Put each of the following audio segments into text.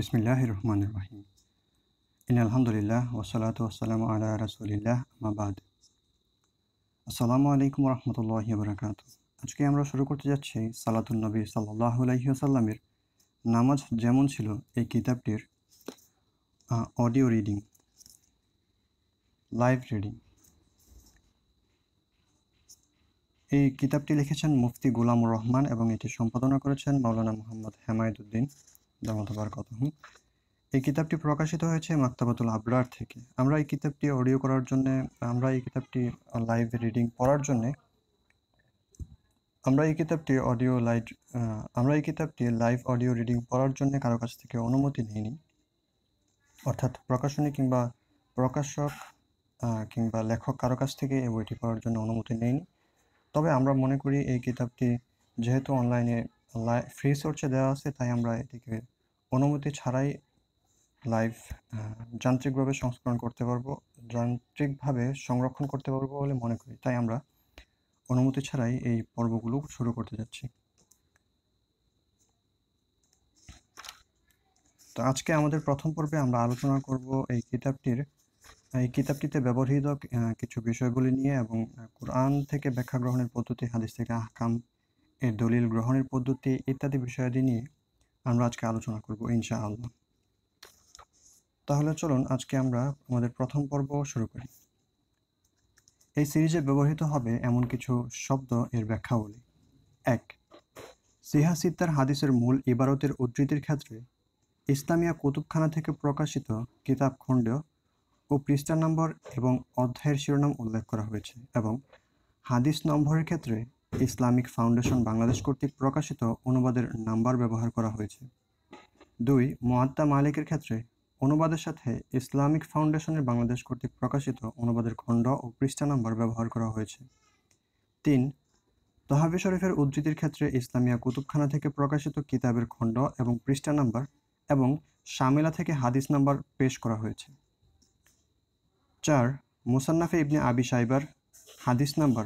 বিসমিল্লাহ রহমানুর ইন আলহামদুলিল্লাহ ওসলাত ওসালাম আলা রাসুলিল্লাহ আমাবাদ আসসালামু আলাইকুম রহমতুল্লাহ বরাকাত আজকে আমরা শুরু করতে যাচ্ছি সালাতুল নবী সাল্লাহ আলহিহাসাল্লামের নামাজ যেমন ছিল এই কিতাবটির অডিও রিডিং লাইভ রিডিং এই কিতাবটি লিখেছেন মুফতি গোলাম রহমান এবং এটি সম্পাদনা করেছেন মৌলানা মোহাম্মদ হেমায়দুদ্দিন কথা হুম এই কিতাবটি প্রকাশিত হয়েছে মাক্তাবাতুল আবরার থেকে আমরা এই কিতাবটি অডিও করার জন্য আমরা এই কিতাবটি লাইভ রিডিং পড়ার জন্যে আমরা এই কিতাবটি অডিও লাইট আমরা এই কিতাবটি লাইভ অডিও রিডিং পড়ার জন্য কারো কাছ থেকে অনুমতি নিইনি অর্থাৎ প্রকাশনী কিংবা প্রকাশক কিংবা লেখক কারো কাছ থেকে এই বইটি পড়ার জন্য অনুমতি নেইনি তবে আমরা মনে করি এই কিতাবটি যেহেতু অনলাইনে ফ্রি সোর্সে দেওয়া আছে তাই আমরা এটিকে অনুমতি ছাড়াই লাইভ যান্ত্রিকভাবে সংস্করণ করতে পারবো যান্ত্রিকভাবে সংরক্ষণ করতে পারবো বলে মনে করি তাই আমরা অনুমতি ছাড়াই এই পর্বগুলো শুরু করতে যাচ্ছি তো আজকে আমাদের প্রথম পর্বে আমরা আলোচনা করব এই কিতাবটির এই কিতাবটিতে ব্যবহৃত কিছু বিষয়গুলি নিয়ে এবং কোরআন থেকে ব্যাখ্যা গ্রহণের পদ্ধতি হাদিস থেকে আহকাম এর দলিল গ্রহণের পদ্ধতি ইত্যাদি বিষয়াদি নিয়ে আমরা আজকে আলোচনা করব ইনশা আল্লাহ তাহলে চলুন আজকে আমরা আমাদের প্রথম পর্ব শুরু করি এই সিরিজে ব্যবহৃত হবে এমন কিছু শব্দ এর ব্যাখ্যা বলি এক সিহা সিদ্দার হাদিসের মূল ইবারতের উদ্ধৃতির ক্ষেত্রে ইসলামিয়া কুতুবখানা থেকে প্রকাশিত কিতাব খণ্ড ও পৃষ্ঠা নম্বর এবং অধ্যায়ের শিরোনাম উল্লেখ করা হয়েছে এবং হাদিস নম্বরের ক্ষেত্রে ইসলামিক ফাউন্ডেশন বাংলাদেশ কর্তৃক প্রকাশিত অনুবাদের নাম্বার ব্যবহার করা হয়েছে দুই মহাত্মা মালিকের ক্ষেত্রে অনুবাদের সাথে ইসলামিক ফাউন্ডেশনের বাংলাদেশ কর্তৃক প্রকাশিত অনুবাদের খণ্ড ও পৃষ্ঠা নাম্বার ব্যবহার করা হয়েছে তিন তহাবি শরীফের উদ্ধৃতির ক্ষেত্রে ইসলামিয়া কুতুবখানা থেকে প্রকাশিত কিতাবের খণ্ড এবং পৃষ্ঠা নাম্বার এবং সামিলা থেকে হাদিস নাম্বার পেশ করা হয়েছে চার মুসান্নাফে ইবনে আবি সাইবার হাদিস নাম্বার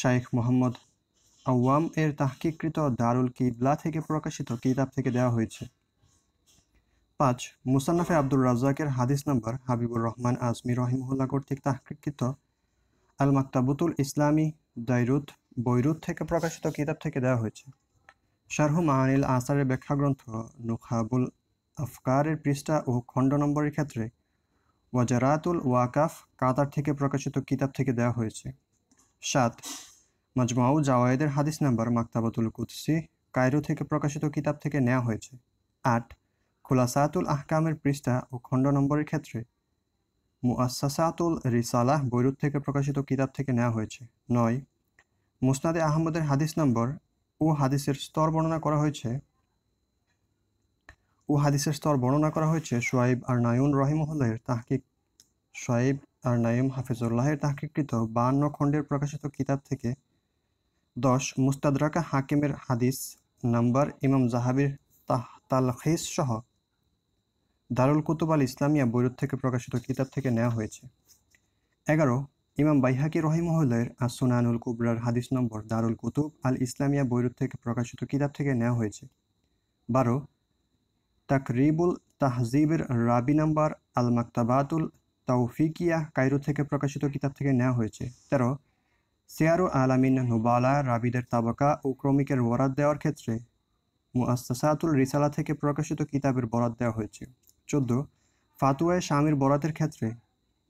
শাইখ মোহাম্মদ আওয়াম এর তাহকিকৃত দারুল কিবলা থেকে প্রকাশিত কিতাব থেকে দেওয়া হয়েছে পাঁচ মুসান্নাফে আব্দুর রাজ্জাকের হাদিস নম্বর হাবিবুর রহমান আজমি রহিমহল্লা কর্তৃক তাহকিকৃত আল মাক্তাবুতুল ইসলামী দাইরুত বৈরুত থেকে প্রকাশিত কিতাব থেকে দেওয়া হয়েছে শারহু মাহানিল আসারের ব্যাখ্যা গ্রন্থ নুখাবুল আফকারের পৃষ্ঠা ও খণ্ড নম্বরের ক্ষেত্রে ওয়াজারাতুল ওয়াকাফ কাতার থেকে প্রকাশিত কিতাব থেকে দেওয়া হয়েছে সাত মাজমাউ জাওয়ায়েদের হাদিস নাম্বার মাকতাবাতুল কুদসি কায়রো থেকে প্রকাশিত কিতাব থেকে নেওয়া হয়েছে আট খোলাসাতুল আহকামের পৃষ্ঠা ও খণ্ড নম্বরের ক্ষেত্রে মুআসাসাতুল রিসালাহ বৈরুত থেকে প্রকাশিত কিতাব থেকে নেওয়া হয়েছে নয় মুসনাদে আহমদের হাদিস নম্বর ও হাদিসের স্তর বর্ণনা করা হয়েছে ও হাদিসের স্তর বর্ণনা করা হয়েছে সোয়াইব আর নায়ুন রহিমহলের তাহকিক সোয়াইব আর নাইম হাফিজুল্লাহের তাহকিকৃত বান্ন খণ্ডের প্রকাশিত কিতাব থেকে দশ মুস্তাদরাকা হাকিমের হাদিস নাম্বার ইমাম জাহাবির তালখিস সহ দারুল কুতুব আল ইসলামিয়া বৈরুত থেকে প্রকাশিত কিতাব থেকে নেওয়া হয়েছে এগারো ইমাম বাইহাকি রহিমহলের আসুনানুল কুবরার হাদিস নম্বর দারুল কুতুব আল ইসলামিয়া বৈরুত থেকে প্রকাশিত কিতাব থেকে নেওয়া হয়েছে বারো তাকরিবুল তাহজিবের রাবি নাম্বার আল মাকতাবাতুল তাউফিকিয়া কায়রু থেকে প্রকাশিত কিতাব থেকে নেওয়া হয়েছে তেরো সেয়ারু আলামিন নুবালা রাবিদের তাবাকা ও ক্রমিকের বরাদ দেওয়ার ক্ষেত্রে মুআসাতুল রিসালা থেকে প্রকাশিত কিতাবের বরাদ দেওয়া হয়েছে চোদ্দ ফাতুয়ায় স্বামীর বরাতের ক্ষেত্রে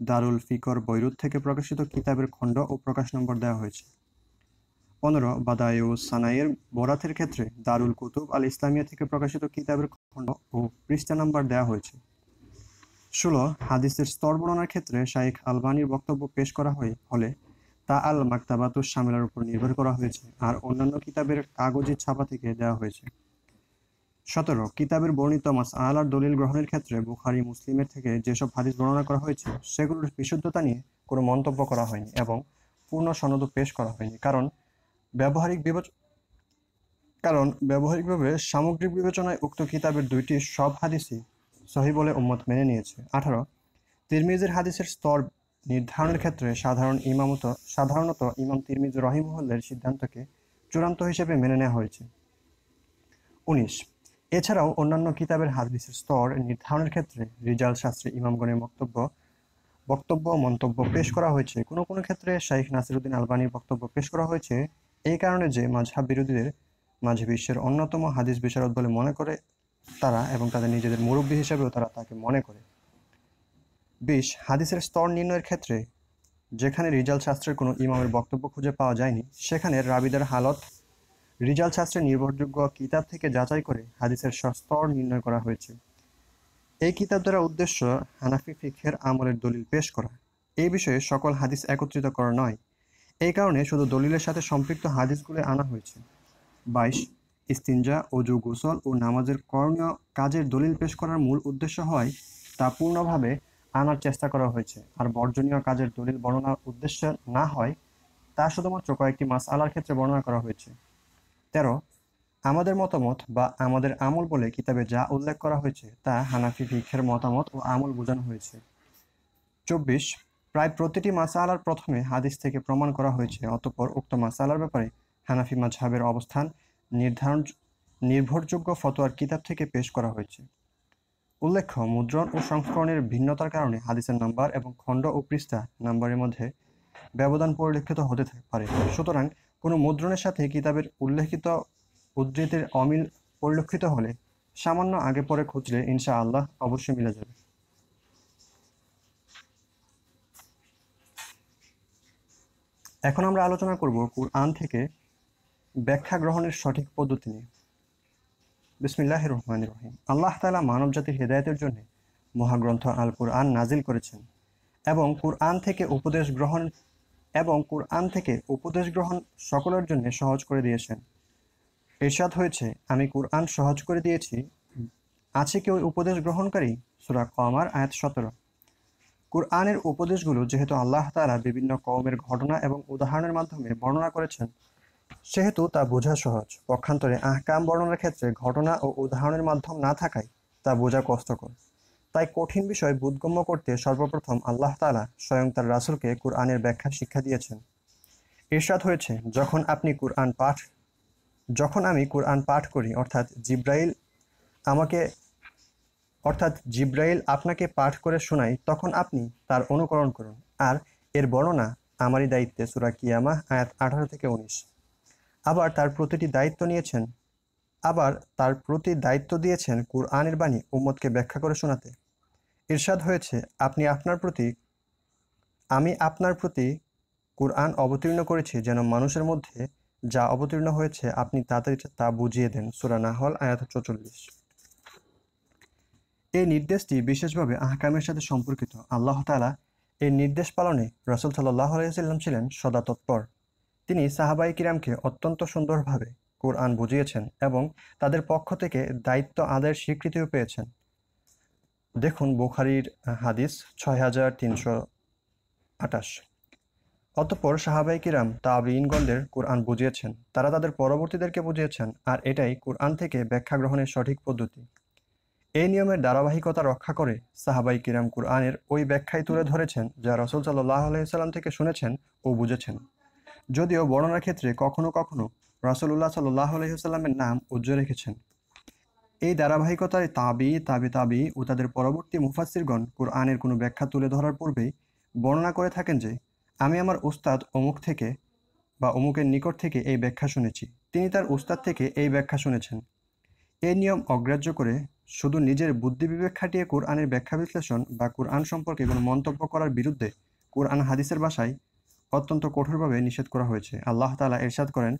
দারুল ফিকর বৈরুত থেকে প্রকাশিত কিতাবের খণ্ড ও প্রকাশ নম্বর দেওয়া হয়েছে পনেরো বাদায়ু সানাইয়ের বরাতের ক্ষেত্রে দারুল কুতুব আল ইসলামিয়া থেকে প্রকাশিত কিতাবের খণ্ড ও পৃষ্ঠা নম্বর দেওয়া হয়েছে ষোলো হাদিসের স্তর বর্ণনার ক্ষেত্রে শাইখ আলবানির বক্তব্য পেশ করা হয় হলে তা আল মাকতাবাতুস সামেলার উপর নির্ভর করা হয়েছে আর অন্যান্য কিতাবের কাগজের ছাপা থেকে দেওয়া হয়েছে সতেরো কিতাবের বর্ণিত মাস আলার দলিল গ্রহণের ক্ষেত্রে বুখারি মুসলিমের থেকে যেসব হাদিস বর্ণনা করা হয়েছে সেগুলোর বিশুদ্ধতা নিয়ে কোনো মন্তব্য করা হয়নি এবং পূর্ণ সনদ পেশ করা হয়নি কারণ ব্যবহারিক বিবেচ কারণ ব্যবহারিকভাবে সামগ্রিক বিবেচনায় উক্ত কিতাবের দুইটি সব হাদিসই সহি বলে উম্মত মেনে নিয়েছে আঠারো তিরমিজের হাদিসের স্তর নির্ধারণের ক্ষেত্রে সাধারণ ইমামত সাধারণত ইমাম তিরমিজ রহিমহল্লের সিদ্ধান্তকে চূড়ান্ত হিসেবে মেনে নেওয়া হয়েছে উনিশ এছাড়াও অন্যান্য কিতাবের হাদিসের স্তর নির্ধারণের ক্ষেত্রে রিজাল শাস্ত্রে ইমামগণের বক্তব্য বক্তব্য মন্তব্য পেশ করা হয়েছে কোনো কোনো ক্ষেত্রে শাইখ নাসিরুদ্দিন আলবানির বক্তব্য পেশ করা হয়েছে এই কারণে যে মাঝহাব বিরোধীদের মাঝে বিশ্বের অন্যতম হাদিস বিশারদ বলে মনে করে তারা এবং তাদের নিজেদের মুরব্বী হিসেবেও তারা তাকে মনে করে বিশ হাদিসের স্তর নির্ণয়ের ক্ষেত্রে যেখানে রিজাল শাস্ত্রের কোনো ইমামের বক্তব্য খুঁজে পাওয়া যায়নি সেখানে রাবিদের হালত রিজাল শাস্ত্রের নির্ভরযোগ্য কিতাব থেকে যাচাই করে হাদিসের স্তর নির্ণয় করা হয়েছে এই কিতাব দ্বারা উদ্দেশ্য হানাফি ফিখের আমলের দলিল পেশ করা এই বিষয়ে সকল হাদিস একত্রিত করা নয় এই কারণে শুধু দলিলের সাথে সম্পৃক্ত হাদিসগুলো আনা হয়েছে বাইশ ইস্তিনজা অজু গোসল ও নামাজের করণীয় কাজের দলিল পেশ করার মূল উদ্দেশ্য হয় তা পূর্ণভাবে আনার চেষ্টা করা হয়েছে আর বর্জনীয় কাজের দলিল বর্ণনার উদ্দেশ্য না হয় তা শুধুমাত্র কয়েকটি মাস আলার ক্ষেত্রে বর্ণনা করা হয়েছে তেরো আমাদের মতামত বা আমাদের আমল বলে কিতাবে যা উল্লেখ করা হয়েছে তা হানাফি ভিক্ষের মতামত ও আমল বোঝানো হয়েছে চব্বিশ প্রায় প্রতিটি মাসালার প্রথমে হাদিস থেকে প্রমাণ করা হয়েছে অতপর উক্ত মাসালার ব্যাপারে হানাফি মাঝহাবের অবস্থান নির্ধারণ নির্ভরযোগ্য ফতোয়ার কিতাব থেকে পেশ করা হয়েছে উল্লেখ্য মুদ্রণ ও সংস্করণের ভিন্নতার কারণে হাদিসের নাম্বার এবং খণ্ড ও পৃষ্ঠা নাম্বারের মধ্যে ব্যবধান পরিলক্ষিত হতে পারে সুতরাং কোনো মুদ্রণের সাথে কিতাবের উল্লেখিত উদ্ধৃতির অমিল পরিলক্ষিত হলে সামান্য আগে পরে খুঁজলে ইনশা আল্লাহ অবশ্যই মিলে যাবে এখন আমরা আলোচনা করব কোরআন থেকে ব্যাখ্যা গ্রহণের সঠিক পদ্ধতি নিয়ে বিসমিল্লাহ রহমান রহিম আল্লাহ তালা মানব জাতির হৃদায়তের জন্য মহাগ্রন্থ আল কুরআন নাজিল করেছেন এবং কুরআন থেকে উপদেশ গ্রহণ এবং কুরআন থেকে উপদেশ গ্রহণ সকলের জন্য সহজ করে দিয়েছেন এরশাদ হয়েছে আমি কুরআন সহজ করে দিয়েছি আছে কেউ উপদেশ গ্রহণকারী সুরা কমার আয়াত সতেরো কুরআনের উপদেশগুলো যেহেতু আল্লাহ তালা বিভিন্ন কওমের ঘটনা এবং উদাহরণের মাধ্যমে বর্ণনা করেছেন সেহেতু তা বোঝা সহজ পক্ষান্তরে আহকাম বর্ণনার ক্ষেত্রে ঘটনা ও উদাহরণের মাধ্যম না থাকায় তা বোঝা কষ্টকর তাই কঠিন বিষয় বোধগম্য করতে সর্বপ্রথম আল্লাহ তালা স্বয়ং তার রাসুলকে কোরআনের ব্যাখ্যা শিক্ষা দিয়েছেন ইরশাদ হয়েছে যখন আপনি কোরআন পাঠ যখন আমি কোরআন পাঠ করি অর্থাৎ জিব্রাইল আমাকে অর্থাৎ জিব্রাইল আপনাকে পাঠ করে শোনাই তখন আপনি তার অনুকরণ করুন আর এর বর্ণনা আমারই দায়িত্বে সুরা কিয়ামা আয়াত আঠারো থেকে উনিশ আবার তার প্রতিটি দায়িত্ব নিয়েছেন আবার তার প্রতি দায়িত্ব দিয়েছেন কুরআনের বাণী উম্মতকে ব্যাখ্যা করে শোনাতে ইরশাদ হয়েছে আপনি আপনার প্রতি আমি আপনার প্রতি কুরআন অবতীর্ণ করেছি যেন মানুষের মধ্যে যা অবতীর্ণ হয়েছে আপনি তাদের তা বুঝিয়ে দেন সুরা নাহল আয়াত চৌচল্লিশ এই নির্দেশটি বিশেষভাবে আহকামের সাথে সম্পর্কিত আল্লাহ তালা এই নির্দেশ পালনে রসুল সাল্লাহ আলাইসাল্লাম ছিলেন সদা তৎপর তিনি সাহাবাই কিরামকে অত্যন্ত সুন্দরভাবে কোরআন বুঝিয়েছেন এবং তাদের পক্ষ থেকে দায়িত্ব আদায়ের স্বীকৃতিও পেয়েছেন দেখুন বুখারির হাদিস ছয় হাজার তিনশো অতঃপর সাহাবাই কিরাম তাবিনগণদের কোরআন বুঝিয়েছেন তারা তাদের পরবর্তীদেরকে বুঝিয়েছেন আর এটাই কোরআন থেকে ব্যাখ্যা গ্রহণের সঠিক পদ্ধতি এই নিয়মের ধারাবাহিকতা রক্ষা করে সাহাবাই কিরাম কুরআনের ওই ব্যাখ্যায় তুলে ধরেছেন যা রসুল সাল্লাহ আলাইসাল্লাম থেকে শুনেছেন ও বুঝেছেন যদিও বর্ণনার ক্ষেত্রে কখনও কখনও রাসলুল্লাহ সাল্লাহ নাম উজ্জ্বল রেখেছেন এই ধারাবাহিকতায় তাবি তাবি তাবি ও তাদের পরবর্তী মুফাসিরগণ কোরআনের কোনো ব্যাখ্যা তুলে ধরার পূর্বেই বর্ণনা করে থাকেন যে আমি আমার উস্তাদ অমুক থেকে বা অমুকের নিকট থেকে এই ব্যাখ্যা শুনেছি তিনি তার উস্তাদ থেকে এই ব্যাখ্যা শুনেছেন এই নিয়ম অগ্রাহ্য করে শুধু নিজের বুদ্ধি বিবেক খাটিয়ে কোরআনের ব্যাখ্যা বিশ্লেষণ বা কোরআন সম্পর্কে কোনো মন্তব্য করার বিরুদ্ধে কোরআন হাদিসের বাসায় অত্যন্ত কঠোরভাবে নিষেধ করা হয়েছে আল্লাহ তালা এরশাদ করেন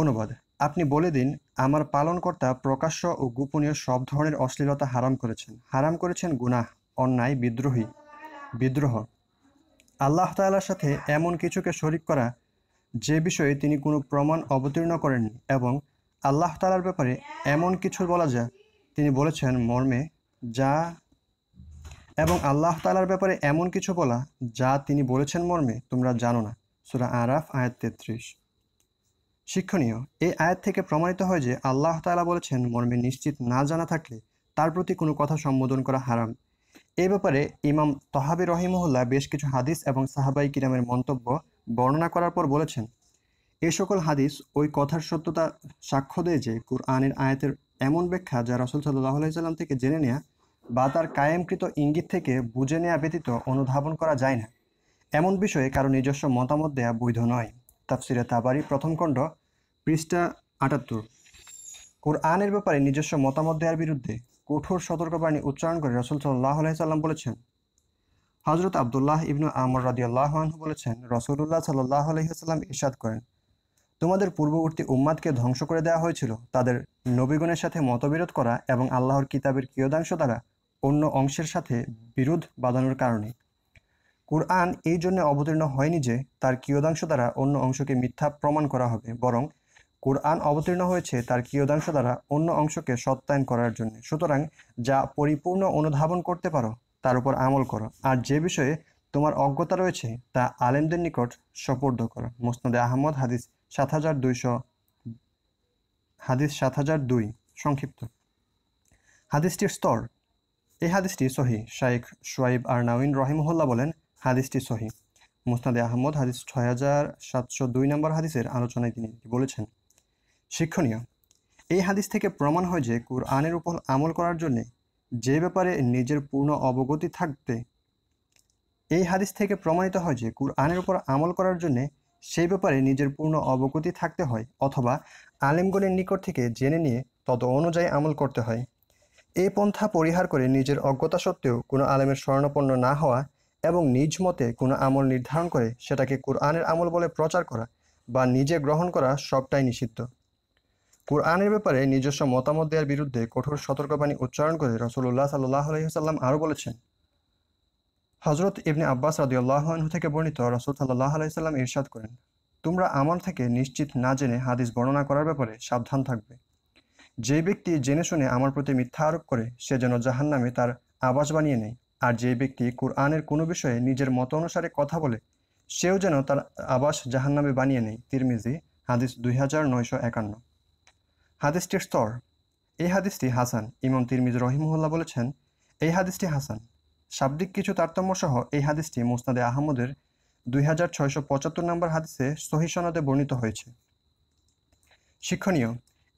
অনুবাদ আপনি বলে দিন আমার পালনকর্তা প্রকাশ্য ও গোপনীয় সব ধরনের অশ্লীলতা হারাম করেছেন হারাম করেছেন গুনাহ অন্যায় বিদ্রোহী বিদ্রোহ আল্লাহ তাল্লার সাথে এমন কিছুকে শরিক করা যে বিষয়ে তিনি কোনো প্রমাণ অবতীর্ণ করেননি এবং আল্লাহ তালার ব্যাপারে এমন কিছু বলা যা তিনি বলেছেন মর্মে যা এবং আল্লাহ তালার ব্যাপারে এমন কিছু বলা যা তিনি বলেছেন মর্মে তোমরা জানো না সুরা আরাফ আয়াত তেত্রিশ শিক্ষণীয় এই আয়াত থেকে প্রমাণিত হয় যে আল্লাহ তালা বলেছেন মর্মে নিশ্চিত না জানা থাকলে তার প্রতি কোনো কথা সম্বোধন করা হারাম এ ব্যাপারে ইমাম তহাবি রহিমহল্লা বেশ কিছু হাদিস এবং সাহাবাই কিরামের মন্তব্য বর্ণনা করার পর বলেছেন এ সকল হাদিস ওই কথার সত্যতা সাক্ষ্য দেয় যে কুরআনের আয়াতের এমন ব্যাখ্যা যা রসুল সাল্লাহ আলাইসাল্লাম থেকে জেনে নেয়া বা তার কায়েমকৃত ইঙ্গিত থেকে বুঝে নেওয়া ব্যতীত অনুধাবন করা যায় না এমন বিষয়ে কারো নিজস্ব মতামত দেয়া বৈধ নয় তাফসিরে তাবারি প্রথম খণ্ড পৃষ্ঠা আটাত্তর কোরআনের ব্যাপারে নিজস্ব মতামত দেওয়ার বিরুদ্ধে কঠোর সতর্কবাণী উচ্চারণ করে রসুল সাল্লাহ আলাইসাল্লাম বলেছেন হজরত আবদুল্লাহ ইবনু আমর রাদিয়াল্লাহানহু বলেছেন রসুল্লাহ সাল্লাহ আলহিহাল্লাম ইরশাদ করেন তোমাদের পূর্ববর্তী উম্মাদকে ধ্বংস করে দেওয়া হয়েছিল তাদের নবীগণের সাথে মতবিরোধ করা এবং আল্লাহর কিতাবের কিয়দাংশ দ্বারা অন্য অংশের সাথে বিরোধ বাঁধানোর কারণে কুরআন এই জন্য অবতীর্ণ হয়নি যে তার কিয়দাংশ দ্বারা অন্য অংশকে মিথ্যা প্রমাণ করা হবে বরং কোরআন অবতীর্ণ হয়েছে তার কিয়দাংশ দ্বারা অন্য অংশকে সত্যায়ন করার জন্য সুতরাং যা পরিপূর্ণ অনুধাবন করতে পারো তার উপর আমল করো আর যে বিষয়ে তোমার অজ্ঞতা রয়েছে তা আলেমদের নিকট সপর্দ করো মোসনদে আহমদ হাদিস সাত হাজার দুইশো হাদিস সাত হাজার দুই সংক্ষিপ্ত হাদিসটির স্তর এই হাদিসটি সহি শাইখ শোয়াইব আর নাউন রহিমহল্লা বলেন হাদিসটি সহি মুস্তাদে আহমদ হাদিস ছয় হাজার সাতশো দুই নম্বর হাদিসের আলোচনায় তিনি বলেছেন শিক্ষণীয় এই হাদিস থেকে প্রমাণ হয় যে কোরআনের উপর আমল করার জন্য যে ব্যাপারে নিজের পূর্ণ অবগতি থাকতে এই হাদিস থেকে প্রমাণিত হয় যে কোরআনের উপর আমল করার জন্য সেই ব্যাপারে নিজের পূর্ণ অবগতি থাকতে হয় অথবা আলেমগণের নিকট থেকে জেনে নিয়ে তত অনুযায়ী আমল করতে হয় এ পন্থা পরিহার করে নিজের অজ্ঞতা সত্ত্বেও কোনো আলেমের স্বর্ণপন্ন না হওয়া এবং নিজ মতে কোনো আমল নির্ধারণ করে সেটাকে কোরআনের আমল বলে প্রচার করা বা নিজে গ্রহণ করা সবটাই নিষিদ্ধ কোরআনের ব্যাপারে নিজস্ব মতামত দেওয়ার বিরুদ্ধে কঠোর সতর্কবাণী উচ্চারণ করে রসুল্লাহ সাল্লাহ আলহিহাল্লাম আরও বলেছেন হজরত ইবনে আব্বাস রাদিউল্লাহনু থেকে বর্ণিত রসুল সাল্লাহ আলাইসাল্লাম ইরশাদ করেন তোমরা আমার থেকে নিশ্চিত না জেনে হাদিস বর্ণনা করার ব্যাপারে সাবধান থাকবে যে ব্যক্তি জেনে শুনে আমার প্রতি মিথ্যা আরোপ করে সে যেন জাহান নামে তার আবাস বানিয়ে নেয় আর যে ব্যক্তি কোরআনের কোনো বিষয়ে নিজের মত অনুসারে কথা বলে সেও যেন তার আবাস জাহান নামে বানিয়ে নেয় তিরমিজি হাদিস দুই হাজার নয়শো একান্ন হাদিসটির স্তর এই হাদিসটি হাসান ইমাম তিরমিজ রহিমহল্লা বলেছেন এই হাদিসটি হাসান শাব্দিক কিছু তারতম্য সহ এই হাদিসটি মোসনাদে আহমদের দুই হাজার ছয়শো পঁচাত্তর নম্বর হাদিসে সহি বর্ণিত হয়েছে শিক্ষণীয়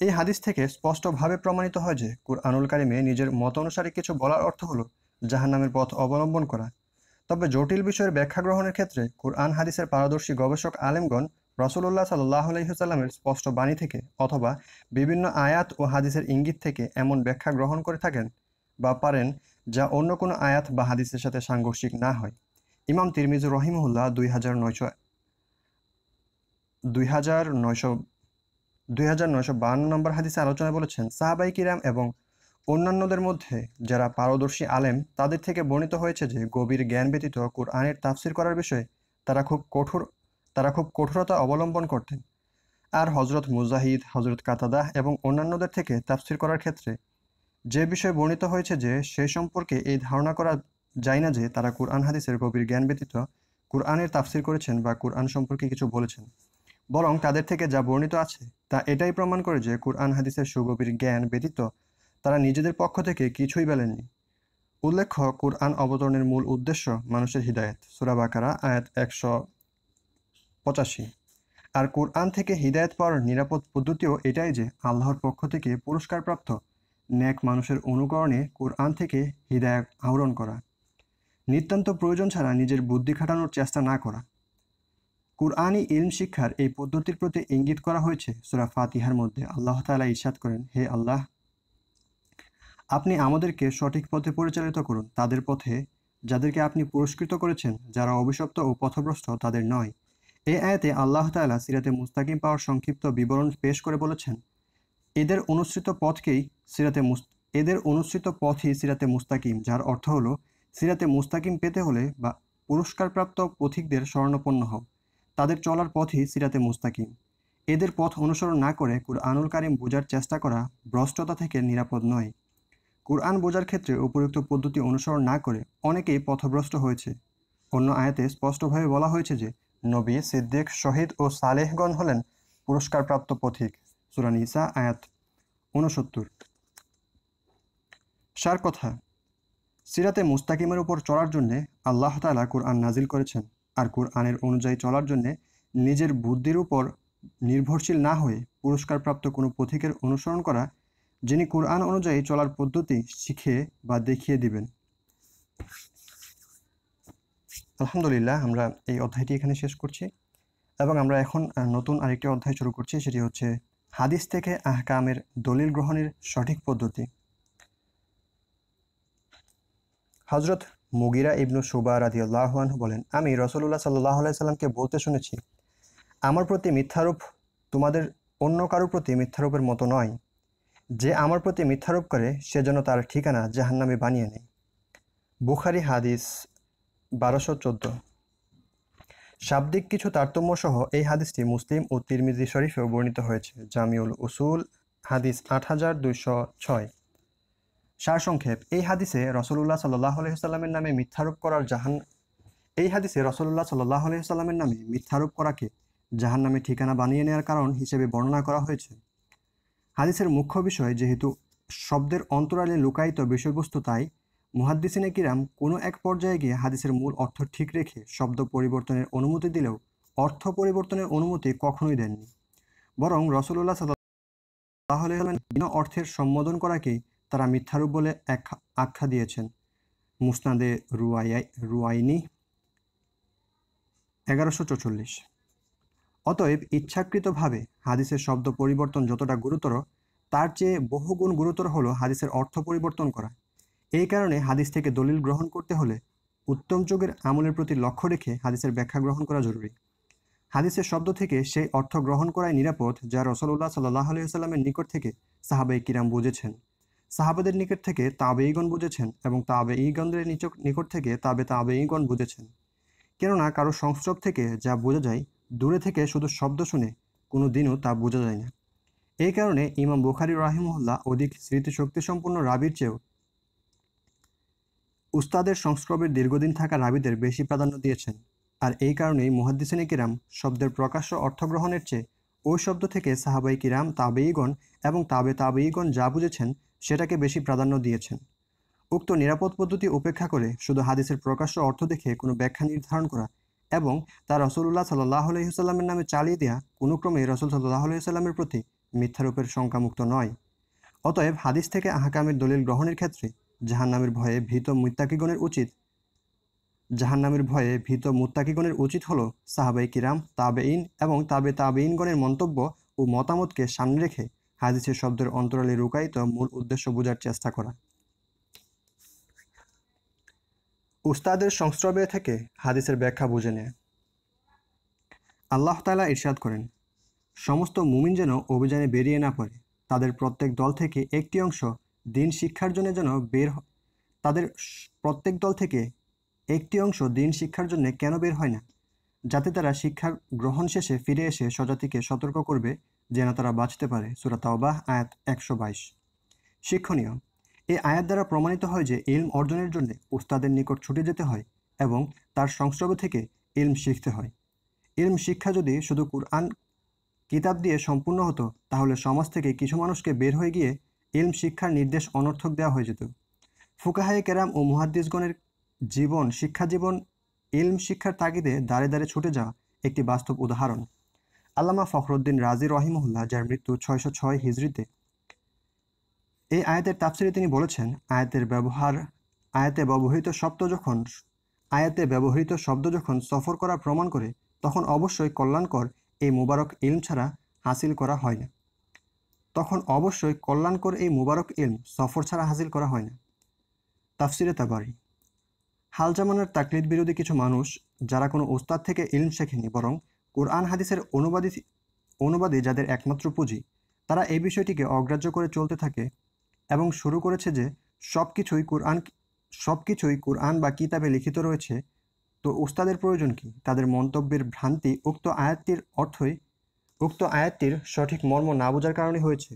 এই হাদিস থেকে স্পষ্টভাবে প্রমাণিত হয় যে কুরআনুল কারিমে নিজের মত অনুসারে কিছু বলার অর্থ হলো জাহান্নামের পথ অবলম্বন করা তবে জটিল বিষয়ের ব্যাখ্যা গ্রহণের ক্ষেত্রে কুরআন হাদিসের পারদর্শী গবেষক আলেমগণ রসুল্লাহ সাল্লাহ আলহিহসাল্লামের স্পষ্ট বাণী থেকে অথবা বিভিন্ন আয়াত ও হাদিসের ইঙ্গিত থেকে এমন ব্যাখ্যা গ্রহণ করে থাকেন বা পারেন যা অন্য কোনো আয়াত বা হাদিসের সাথে সাংঘর্ষিক না হয় ইমাম তিরমিজুর রহিমুল্লাহ দুই হাজার নয়শো দুই হাজার নয়শো দুই হাজার বাহান্ন নম্বর হাদিসে আলোচনা বলেছেন সাহাবাই কিরাম এবং অন্যান্যদের মধ্যে যারা পারদর্শী আলেম তাদের থেকে বর্ণিত হয়েছে যে গভীর জ্ঞান ব্যতীত কোরআনের তাফসির করার বিষয়ে তারা খুব কঠোর তারা খুব কঠোরতা অবলম্বন করতেন আর হজরত মুজাহিদ হজরত কাতাদাহ এবং অন্যান্যদের থেকে তাফসির করার ক্ষেত্রে যে বিষয়ে বর্ণিত হয়েছে যে সে সম্পর্কে এই ধারণা করা যায় না যে তারা কোরআন হাদিসের গভীর জ্ঞান ব্যতীত কোরআনের তাফসির করেছেন বা কোরআন সম্পর্কে কিছু বলেছেন বরং তাদের থেকে যা বর্ণিত আছে তা এটাই প্রমাণ করে যে কুরআন হাদিসের সুগভীর জ্ঞান ব্যতীত তারা নিজেদের পক্ষ থেকে কিছুই বলেননি উল্লেখ্য কুরআন অবতরণের মূল উদ্দেশ্য মানুষের হৃদায়ত সুরাবাকারা আয়াত একশো পঁচাশি আর কুরআন থেকে হৃদায়ত পাওয়ার নিরাপদ পদ্ধতিও এটাই যে আল্লাহর পক্ষ থেকে পুরস্কারপ্রাপ্ত ন্যাক মানুষের অনুকরণে কোরআন থেকে হৃদায়ত আহরণ করা নিতান্ত প্রয়োজন ছাড়া নিজের বুদ্ধি খাটানোর চেষ্টা না করা কুরআনি ইলম শিক্ষার এই পদ্ধতির প্রতি ইঙ্গিত করা হয়েছে সুরা ফাতিহার মধ্যে আল্লাহ তালা ইসাদ করেন হে আল্লাহ আপনি আমাদেরকে সঠিক পথে পরিচালিত করুন তাদের পথে যাদেরকে আপনি পুরস্কৃত করেছেন যারা অভিশপ্ত ও পথভ্রষ্ট তাদের নয় এই আয়াতে আল্লাহ তালা সিরাতে মুস্তাকিম পাওয়ার সংক্ষিপ্ত বিবরণ পেশ করে বলেছেন এদের অনুসৃত পথকেই সিরাতে এদের অনুসৃত পথই সিরাতে মুস্তাকিম যার অর্থ হলো সিরাতে মুস্তাকিম পেতে হলে বা পুরস্কারপ্রাপ্ত পথিকদের স্বর্ণপন্ন হও তাদের চলার পথই সিরাতে মুস্তাকিম এদের পথ অনুসরণ না করে কুরআনুল কারিম বোঝার চেষ্টা করা ভ্রষ্টতা থেকে নিরাপদ নয় কুরআন বোঝার ক্ষেত্রে উপযুক্ত পদ্ধতি অনুসরণ না করে অনেকেই পথভ্রষ্ট হয়েছে অন্য আয়াতে স্পষ্টভাবে বলা হয়েছে যে নবী সিদ্দিক শহীদ ও সালেহগণ হলেন পুরস্কারপ্রাপ্ত পথিক সুরান ইসা আয়াত ঊনসত্তর সার কথা সিরাতে মুস্তাকিমের উপর চড়ার জন্যে আল্লাহ তালা নাজিল করেছেন আর কোরআনের অনুযায়ী চলার জন্যে নিজের বুদ্ধির উপর নির্ভরশীল না হয়ে পুরস্কারপ্রাপ্ত কোনো পথিকের অনুসরণ করা যিনি কোরআন অনুযায়ী চলার পদ্ধতি শিখে বা দেখিয়ে দিবেন আলহামদুলিল্লাহ আমরা এই অধ্যায়টি এখানে শেষ করছি এবং আমরা এখন নতুন আরেকটি অধ্যায় শুরু করছি সেটি হচ্ছে হাদিস থেকে আহকামের দলিল গ্রহণের সঠিক পদ্ধতি হজরত মুগিরা ইবনু সুবা রাজি আল্লাহন বলেন আমি রসুল্লাহ সাল্লাহ সাল্লামকে বলতে শুনেছি আমার প্রতি মিথ্যারূপ তোমাদের অন্য কারোর প্রতি মিথ্যারূপের মতো নয় যে আমার প্রতি মিথ্যারোপ করে সে যেন তার ঠিকানা জাহান্নামে বানিয়ে নেয় বুখারি হাদিস বারোশো চোদ্দ শাব্দিক কিছু তারতম্য সহ এই হাদিসটি মুসলিম ও তিরমিজি শরীফেও বর্ণিত হয়েছে জামিউল উসুল হাদিস আট হাজার দুইশো ছয় সারসংক্ষেপ এই হাদিসে রসুল্লাহ সাল্লাহ আলহিহাল্লামের নামে মিথ্যারোপ করার জাহান এই হাদিসে রসুল্লাহ সাল্লাহ আলহিহাল্লামের নামে মিথ্যারোপ করাকে জাহান নামে ঠিকানা বানিয়ে নেওয়ার কারণ হিসেবে বর্ণনা করা হয়েছে হাদিসের মুখ্য বিষয় যেহেতু শব্দের অন্তরালে লুকায়িত বিষয়বস্তু তাই মুহাদ্দিসিনে কিরাম কোনো এক পর্যায়ে গিয়ে হাদিসের মূল অর্থ ঠিক রেখে শব্দ পরিবর্তনের অনুমতি দিলেও অর্থ পরিবর্তনের অনুমতি কখনোই দেননি বরং রসুল্লাহ সাল্লাহ বিনা অর্থের সম্বোধন করাকে তারা মিথ্যারূপ বলে এক আখ্যা দিয়েছেন মুসনাদে রুয়াই রুয়াইনি এগারোশো চৌচল্লিশ অতএব ইচ্ছাকৃতভাবে হাদিসের শব্দ পরিবর্তন যতটা গুরুতর তার চেয়ে বহুগুণ গুরুতর হলো হাদিসের অর্থ পরিবর্তন করা এই কারণে হাদিস থেকে দলিল গ্রহণ করতে হলে উত্তম যুগের আমলের প্রতি লক্ষ্য রেখে হাদিসের ব্যাখ্যা গ্রহণ করা জরুরি হাদিসের শব্দ থেকে সেই অর্থ গ্রহণ করাই নিরাপদ যা রসলুল্লাহ সাল্লাহ আলিয়া সাল্লামের নিকট থেকে সাহাবাই কিরাম বুঝেছেন সাহাবাদের নিকট থেকে তাবে ইগণ বুঝেছেন এবং তাবে ইগণদের নিকট থেকে তাবে তাবে ইগণ বুঝেছেন কেননা কারো সংস্রব থেকে যা বোঝা যায় দূরে থেকে শুধু শব্দ শুনে কোনো দিনও তা বোঝা যায় না এই কারণে ইমাম বুখারি রাহিমহল্লা অধিক স্মৃতিশক্তিসম্পন্ন রাবির চেয়েও উস্তাদের সংস্রবের দীর্ঘদিন থাকা রাবিদের বেশি প্রাধান্য দিয়েছেন আর এই কারণেই মুহাদ্দিসিনী কিরাম শব্দের প্রকাশ্য অর্থগ্রহণের চেয়ে ওই শব্দ থেকে সাহাবাই কিরাম তাবেইগণ এবং তাবে তাবেইগণ যা বুঝেছেন সেটাকে বেশি প্রাধান্য দিয়েছেন উক্ত নিরাপদ পদ্ধতি উপেক্ষা করে শুধু হাদিসের প্রকাশ্য অর্থ দেখে কোনো ব্যাখ্যা নির্ধারণ করা এবং তা রসুল্লাহ সাল্লাহ আলহিহসাল্লামের নামে চালিয়ে দেওয়া কোনো ক্রমে রসুল সাল্লাহ আলহিহসাল্লামের প্রতি মিথ্যারূপের শঙ্কামুক্ত নয় অতএব হাদিস থেকে আহাকামের দলিল গ্রহণের ক্ষেত্রে জাহান্নামের ভয়ে ভীত মুত্তাকিগণের উচিত জাহান্নামের ভয়ে ভীত মুত্তাকিগণের উচিত হল সাহাবাই কিরাম তাবেইন এবং তাবে তাবেইনগণের মন্তব্য ও মতামতকে সামনে রেখে হাদিসের শব্দের অন্তরালে রুকায়িত মূল উদ্দেশ্য বোঝার চেষ্টা করা উস্তাদের সংস্রবে থেকে হাদিসের ব্যাখ্যা বুঝে নেয় আল্লাহ তালা ইরশাদ করেন সমস্ত মুমিন যেন অভিযানে বেরিয়ে না পড়ে তাদের প্রত্যেক দল থেকে একটি অংশ দিন শিক্ষার জন্য যেন বের তাদের প্রত্যেক দল থেকে একটি অংশ দিন শিক্ষার জন্য কেন বের হয় না যাতে তারা শিক্ষা গ্রহণ শেষে ফিরে এসে স্বজাতিকে সতর্ক করবে যেন তারা বাঁচতে পারে সুরা আয়াত একশো বাইশ শিক্ষণীয় এই আয়াত দ্বারা প্রমাণিত হয় যে ইলম অর্জনের জন্য উস্তাদের নিকট ছুটে যেতে হয় এবং তার সংস্রব থেকে ইলম শিখতে হয় ইলম শিক্ষা যদি শুধু কুরআন কিতাব দিয়ে সম্পূর্ণ হতো তাহলে সমাজ থেকে কিছু মানুষকে বের হয়ে গিয়ে ইলম শিক্ষার নির্দেশ অনর্থক দেওয়া হয়ে যেত ফুকাহায়ে কেরাম ও মুহাদ্দিসগণের জীবন শিক্ষা জীবন ইলম শিক্ষার তাগিদে দাঁড়ে দাঁড়ে ছুটে যাওয়া একটি বাস্তব উদাহরণ আল্লামা ফখরুদ্দিন রাজি রহিমুল্লাহ যার মৃত্যু ছয়শো ছয় হিজড়িতে এই আয়াতের তাফসিরে তিনি বলেছেন আয়াতের ব্যবহার আয়াতে ব্যবহৃত শব্দ যখন আয়াতে ব্যবহৃত শব্দ যখন সফর করা প্রমাণ করে তখন অবশ্যই কল্যাণকর এই মুবারক ইলম ছাড়া হাসিল করা হয় না তখন অবশ্যই কল্যাণকর এই মুবারক ইলম সফর ছাড়া হাসিল করা হয় না তাফসিরে তাবারি হাল জামানার তাকলিদ বিরোধী কিছু মানুষ যারা কোনো ওস্তাদ থেকে ইলম শেখেনি বরং কোরআন হাদিসের অনুবাদী অনুবাদী যাদের একমাত্র পুঁজি তারা এই বিষয়টিকে অগ্রাহ্য করে চলতে থাকে এবং শুরু করেছে যে সব কিছুই কোরআন সব কিছুই কোরআন বা কিতাবে লিখিত রয়েছে তো ওস্তাদের প্রয়োজন কি তাদের মন্তব্যের ভ্রান্তি উক্ত আয়াতটির অর্থই উক্ত আয়াতটির সঠিক মর্ম না বোঝার কারণে হয়েছে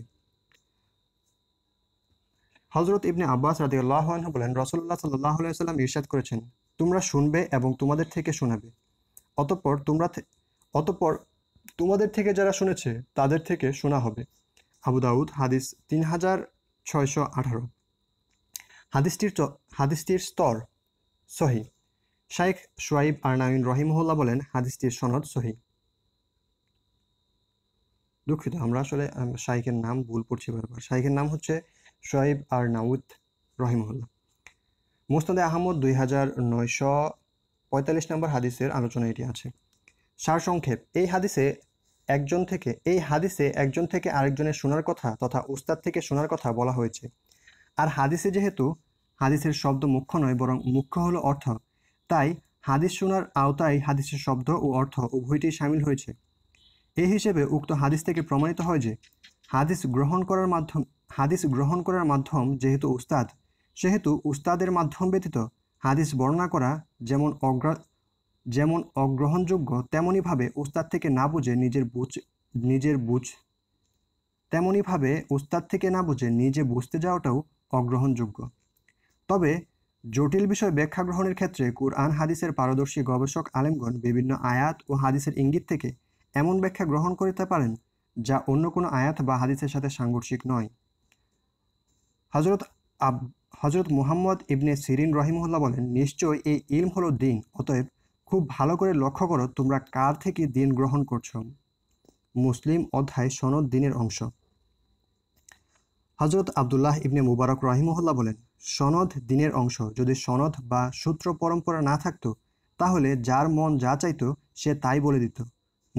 হজরত ইবনে আব্বাস রাদিউল্লাহ বলেন রসল্লাহ সাল্লাহ সাল্লাম ইরশাদ করেছেন তোমরা শুনবে এবং তোমাদের থেকে শোনাবে অতঃপর তোমরা অতঃপর তোমাদের থেকে যারা শুনেছে তাদের থেকে শোনা হবে আবু দাউদ হাদিস তিন হাজার ছয়শো আঠারো হাদিসটির হাদিসটির স্তর সহি শাইখ সোয়াইব আরনাউন রহিমহল্লা বলেন হাদিসটির সনদ সহি দুঃখিত আমরা আসলে শাইখের নাম ভুল পড়ছি বারবার শাইখের নাম হচ্ছে শোয়েব আর নাউদ রহিমুল্লা মোস্তাদে আহমদ দুই হাজার নয়শো পঁয়তাল্লিশ নম্বর হাদিসের আলোচনা এটি আছে সারসংক্ষেপ এই হাদিসে একজন থেকে এই হাদিসে একজন থেকে আরেকজনের শোনার কথা তথা উস্তাদ থেকে শোনার কথা বলা হয়েছে আর হাদিসে যেহেতু হাদিসের শব্দ মুখ্য নয় বরং মুখ্য হলো অর্থ তাই হাদিস শোনার আওতায় হাদিসের শব্দ ও অর্থ উভয়টি সামিল হয়েছে এই হিসেবে উক্ত হাদিস থেকে প্রমাণিত হয় যে হাদিস গ্রহণ করার মাধ্যম হাদিস গ্রহণ করার মাধ্যম যেহেতু উস্তাদ সেহেতু উস্তাদের মাধ্যম ব্যতীত হাদিস বর্ণনা করা যেমন অগ্র যেমন অগ্রহণযোগ্য তেমনইভাবে উস্তাদ থেকে না বুঝে নিজের বুঝ নিজের বুঝ তেমনইভাবে উস্তাদ থেকে না বুঝে নিজে বুঝতে যাওয়াটাও অগ্রহণযোগ্য তবে জটিল বিষয় ব্যাখ্যা গ্রহণের ক্ষেত্রে কুরআন হাদিসের পারদর্শী গবেষক আলেমগণ বিভিন্ন আয়াত ও হাদিসের ইঙ্গিত থেকে এমন ব্যাখ্যা গ্রহণ করিতে পারেন যা অন্য কোনো আয়াত বা হাদিসের সাথে সাংঘর্ষিক নয় হজরত আব হজরত মুহাম্মদ ইবনে সিরিন রহিমহল্লা বলেন নিশ্চয় এই ইলম হলো দিন অতএব খুব ভালো করে লক্ষ্য করো তোমরা কার থেকে দিন গ্রহণ করছ মুসলিম অধ্যায় সনদ দিনের অংশ হজরত আবদুল্লাহ ইবনে মুবারক রহিমহল্লা বলেন সনদ দিনের অংশ যদি সনদ বা সূত্র পরম্পরা না থাকতো তাহলে যার মন যা চাইত সে তাই বলে দিত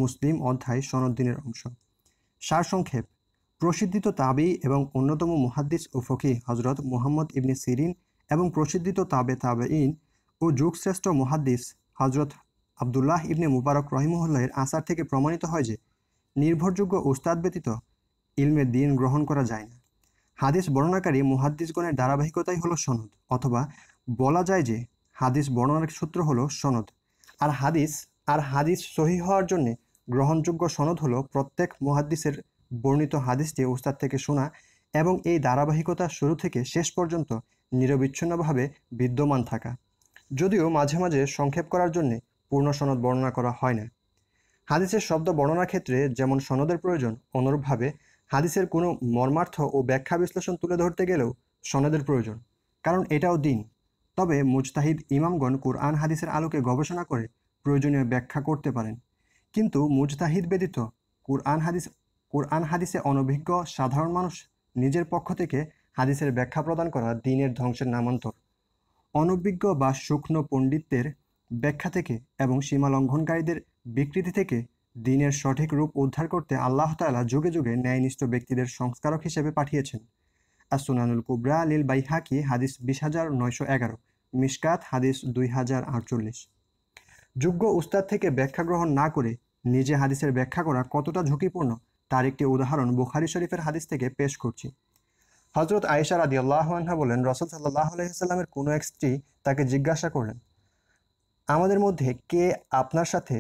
মুসলিম অধ্যায় সনদ দিনের অংশ সারসংক্ষেপ প্রসিদ্ধিত তাবি এবং অন্যতম মুহাদ্দিস ও ফকি হজরত মুহাম্মদ ইবনে সিরিন এবং প্রসিদ্ধিত তাবে তাবে ইন ও যুগশ্রেষ্ঠ মুহাদ্দিস হজরত আবদুল্লাহ ইবনে মুবারক রহিমহল্লাহের আসার থেকে প্রমাণিত হয় যে নির্ভরযোগ্য উস্তাদ ব্যতীত ইলমের দিন গ্রহণ করা যায় না হাদিস বর্ণনাকারী মুহাদ্দিসগণের ধারাবাহিকতাই হলো সনদ অথবা বলা যায় যে হাদিস বর্ণনার সূত্র হলো সনদ আর হাদিস আর হাদিস সহি হওয়ার জন্যে গ্রহণযোগ্য সনদ হলো প্রত্যেক মুহাদ্দিসের বর্ণিত হাদিসটি উস্তাদ থেকে শোনা এবং এই ধারাবাহিকতা শুরু থেকে শেষ পর্যন্ত নিরবিচ্ছিন্নভাবে বিদ্যমান থাকা যদিও মাঝে মাঝে সংক্ষেপ করার জন্যে পূর্ণ সনদ বর্ণনা করা হয় না হাদিসের শব্দ বর্ণনার ক্ষেত্রে যেমন সনদের প্রয়োজন অনুরূপভাবে হাদিসের কোনো মর্মার্থ ও ব্যাখ্যা বিশ্লেষণ তুলে ধরতে গেলেও সনদের প্রয়োজন কারণ এটাও দিন তবে মুজতাহিদ ইমামগণ কোরআন হাদিসের আলোকে গবেষণা করে প্রয়োজনীয় ব্যাখ্যা করতে পারেন কিন্তু মুজতাহিদ ব্যতীত কোরআন হাদিস কোরআন হাদিসে অনভিজ্ঞ সাধারণ মানুষ নিজের পক্ষ থেকে হাদিসের ব্যাখ্যা প্রদান করা দিনের ধ্বংসের নামান্তর অনভিজ্ঞ বা শুকনো পণ্ডিতদের ব্যাখ্যা থেকে এবং সীমালঙ্ঘনকারীদের বিকৃতি থেকে দিনের সঠিক রূপ উদ্ধার করতে আল্লাহ তালা যুগে যুগে ন্যায়নিষ্ঠ ব্যক্তিদের সংস্কারক হিসেবে পাঠিয়েছেন আসুনানুল কুবরা বাই হাকি হাদিস বিশ হাজার নয়শো এগারো মিসকাত হাদিস দুই হাজার আটচল্লিশ যোগ্য উস্তাদ থেকে ব্যাখ্যা গ্রহণ না করে নিজে হাদিসের ব্যাখ্যা করা কতটা ঝুঁকিপূর্ণ তার একটি উদাহরণ বুখারি শরীফের হাদিস থেকে পেশ করছি হজরত আয়েশা রাদি আনহা বলেন রসদ সাল্লাহ আলহিহাল্লামের কোনো এক স্ত্রী তাকে জিজ্ঞাসা করলেন আমাদের মধ্যে কে আপনার সাথে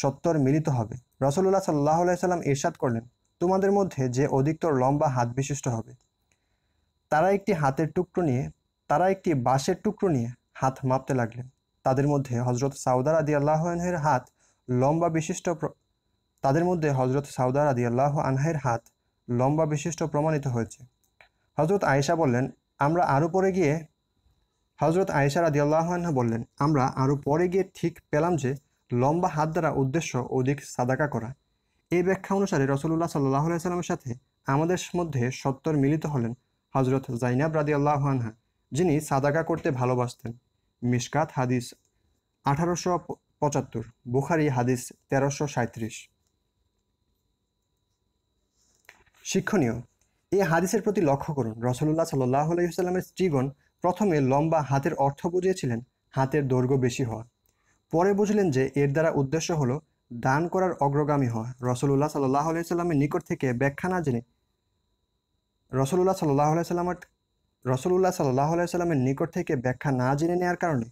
সত্তর মিলিত হবে রসল্লাহ সাল্লাহ আলাইসাল্লাম ইরশাদ করলেন তোমাদের মধ্যে যে অধিকতর লম্বা হাত বিশিষ্ট হবে তারা একটি হাতের টুকরো নিয়ে তারা একটি বাঁশের টুকরো নিয়ে হাত মাপতে লাগলেন তাদের মধ্যে হজরত সাউদার আদি আল্লাহের হাত লম্বা বিশিষ্ট তাদের মধ্যে হজরত সাউদার আদি আল্লাহ আনহাইয়ের হাত লম্বা বিশিষ্ট প্রমাণিত হয়েছে হজরত আয়েশা বললেন আমরা আরও পরে গিয়ে হজরত আয়েশা রাদি আল্লাহ আনহা বললেন আমরা আরও পরে গিয়ে ঠিক পেলাম যে লম্বা হাত দ্বারা উদ্দেশ্য অধিক সাদাকা করা এই ব্যাখ্যা অনুসারে রসুল্লাহ সাল্লাহ সাল্লামের সাথে আমাদের মধ্যে সত্তর মিলিত হলেন হজরত জাইনাব রাদি আল্লাহ আনহা যিনি সাদাকা করতে ভালোবাসতেন মিসকাত হাদিস আঠারোশো পঁচাত্তর বুখারি হাদিস তেরোশো সাঁত্রিশ শিক্ষণীয় এই হাদিসের প্রতি লক্ষ্য করুন রসল্লাহ সাল্লাহ আলাইসাল্লামের স্ত্রীগণ প্রথমে লম্বা হাতের অর্থ বুঝিয়েছিলেন হাতের দৈর্ঘ্য বেশি হওয়া পরে বুঝলেন যে এর দ্বারা উদ্দেশ্য হলো দান করার অগ্রগামী হওয়া রসল্লাহ সাল্লাহ আলাইসাল্লামের নিকট থেকে ব্যাখ্যা না জেনে রসল্লাহ সাল্লাহ আলাইসাল্লাম রসল্লাহ সাল্লাহ আলাইসাল্লামের নিকট থেকে ব্যাখ্যা না জেনে নেওয়ার কারণে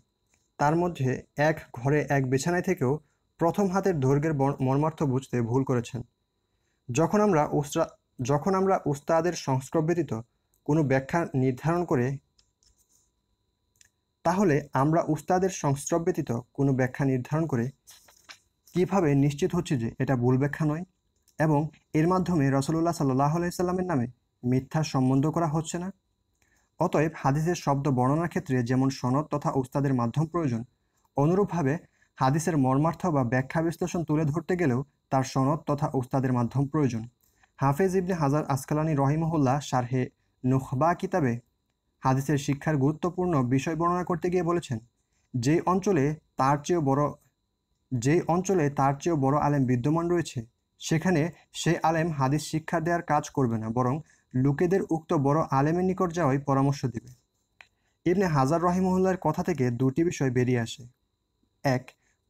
তার মধ্যে এক ঘরে এক বিছানায় থেকেও প্রথম হাতের দৈর্ঘ্যের মর্মার্থ বুঝতে ভুল করেছেন যখন আমরা উসরা যখন আমরা উস্তাদের সংস্কৃত ব্যতীত কোনো ব্যাখ্যা নির্ধারণ করে তাহলে আমরা উস্তাদের সংস্রব ব্যতীত কোনো ব্যাখ্যা নির্ধারণ করে কিভাবে নিশ্চিত হচ্ছে যে এটা ভুল ব্যাখ্যা নয় এবং এর মাধ্যমে রসুল্লাহ সাল্লাহ আলাইসাল্লামের নামে মিথ্যা সম্বন্ধ করা হচ্ছে না অতএব হাদিসের শব্দ বর্ণনার ক্ষেত্রে যেমন সনদ তথা উস্তাদের মাধ্যম প্রয়োজন অনুরূপভাবে হাদিসের মর্মার্থ বা ব্যাখ্যা বিশ্লেষণ তুলে ধরতে গেলেও তার সনদ তথা উস্তাদের মাধ্যম প্রয়োজন হাফেজ ইবনে হাজার আসকালানি রহিমহল্লা শারহে নুখবা কিতাবে হাদিসের শিক্ষার গুরুত্বপূর্ণ বিষয় বর্ণনা করতে গিয়ে বলেছেন যে অঞ্চলে তার চেয়েও বড় যে অঞ্চলে তার চেয়েও বড় আলেম বিদ্যমান রয়েছে সেখানে সে আলেম হাদিস শিক্ষা দেওয়ার কাজ করবে না বরং লোকেদের উক্ত বড় আলেমের নিকট যাওয়াই পরামর্শ দিবে ইবনে হাজার রহিমহল্লার কথা থেকে দুটি বিষয় বেরিয়ে আসে এক